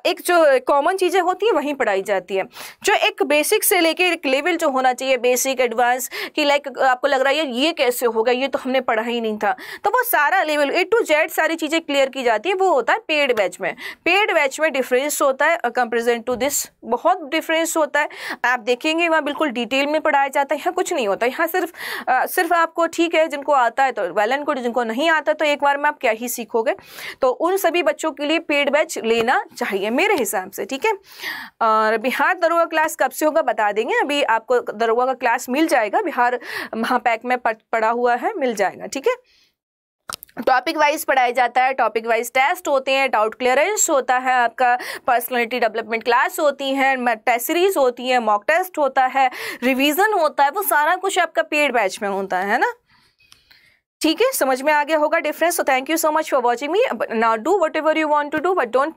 एक जो कॉमन चीज़ें होती हैं वहीं पढ़ाई जाती है जो एक बेसिक से लेके एक लेवल जो होना चाहिए बेसिक एडवांस कि लाइक आपको लग रहा है ये कैसे होगा ये तो हमने पढ़ा ही नहीं ट्रेनिंग था तो वो सारा लेवल ए टू जेड सारी चीज़ें क्लियर की जाती है वो होता है पेड बैच में पेड बैच में डिफरेंस होता है कंपेरिजन टू दिस बहुत डिफरेंस होता है आप देखेंगे वहाँ बिल्कुल डिटेल में पढ़ाया जाता है यहाँ कुछ नहीं होता यहाँ सिर्फ आ, सिर्फ आपको ठीक है जिनको आता है तो वेल एंड गुड जिनको नहीं आता तो एक बार में आप क्या ही सीखोगे तो उन सभी बच्चों के लिए पेड बैच लेना चाहिए मेरे हिसाब से ठीक है और बिहार दरोगा क्लास कब से होगा बता देंगे अभी आपको दरोगा का क्लास मिल जाएगा बिहार महापैक में पढ़ा हुआ है मिल जाएगा ठीक है टॉपिक वाइज पढ़ाया जाता है टॉपिक वाइज टेस्ट होते हैं डाउट क्लियरेंस होता है आपका पर्सनैलिटी डेवलपमेंट क्लास होती है टेस्ट सीरीज होती है मॉक टेस्ट होता है रिवीजन होता है वो सारा कुछ आपका पेड बैच में होता है ना ठीक है समझ में आ गया होगा डिफरेंस तो thank you so much for watching me now do whatever you want to do but don't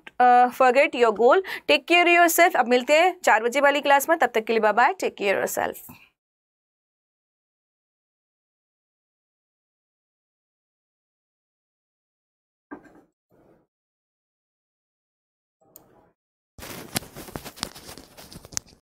forget your goal take care yourself अब मिलते हैं चार बजे वाली क्लास में तब तक के लिए bye take care your self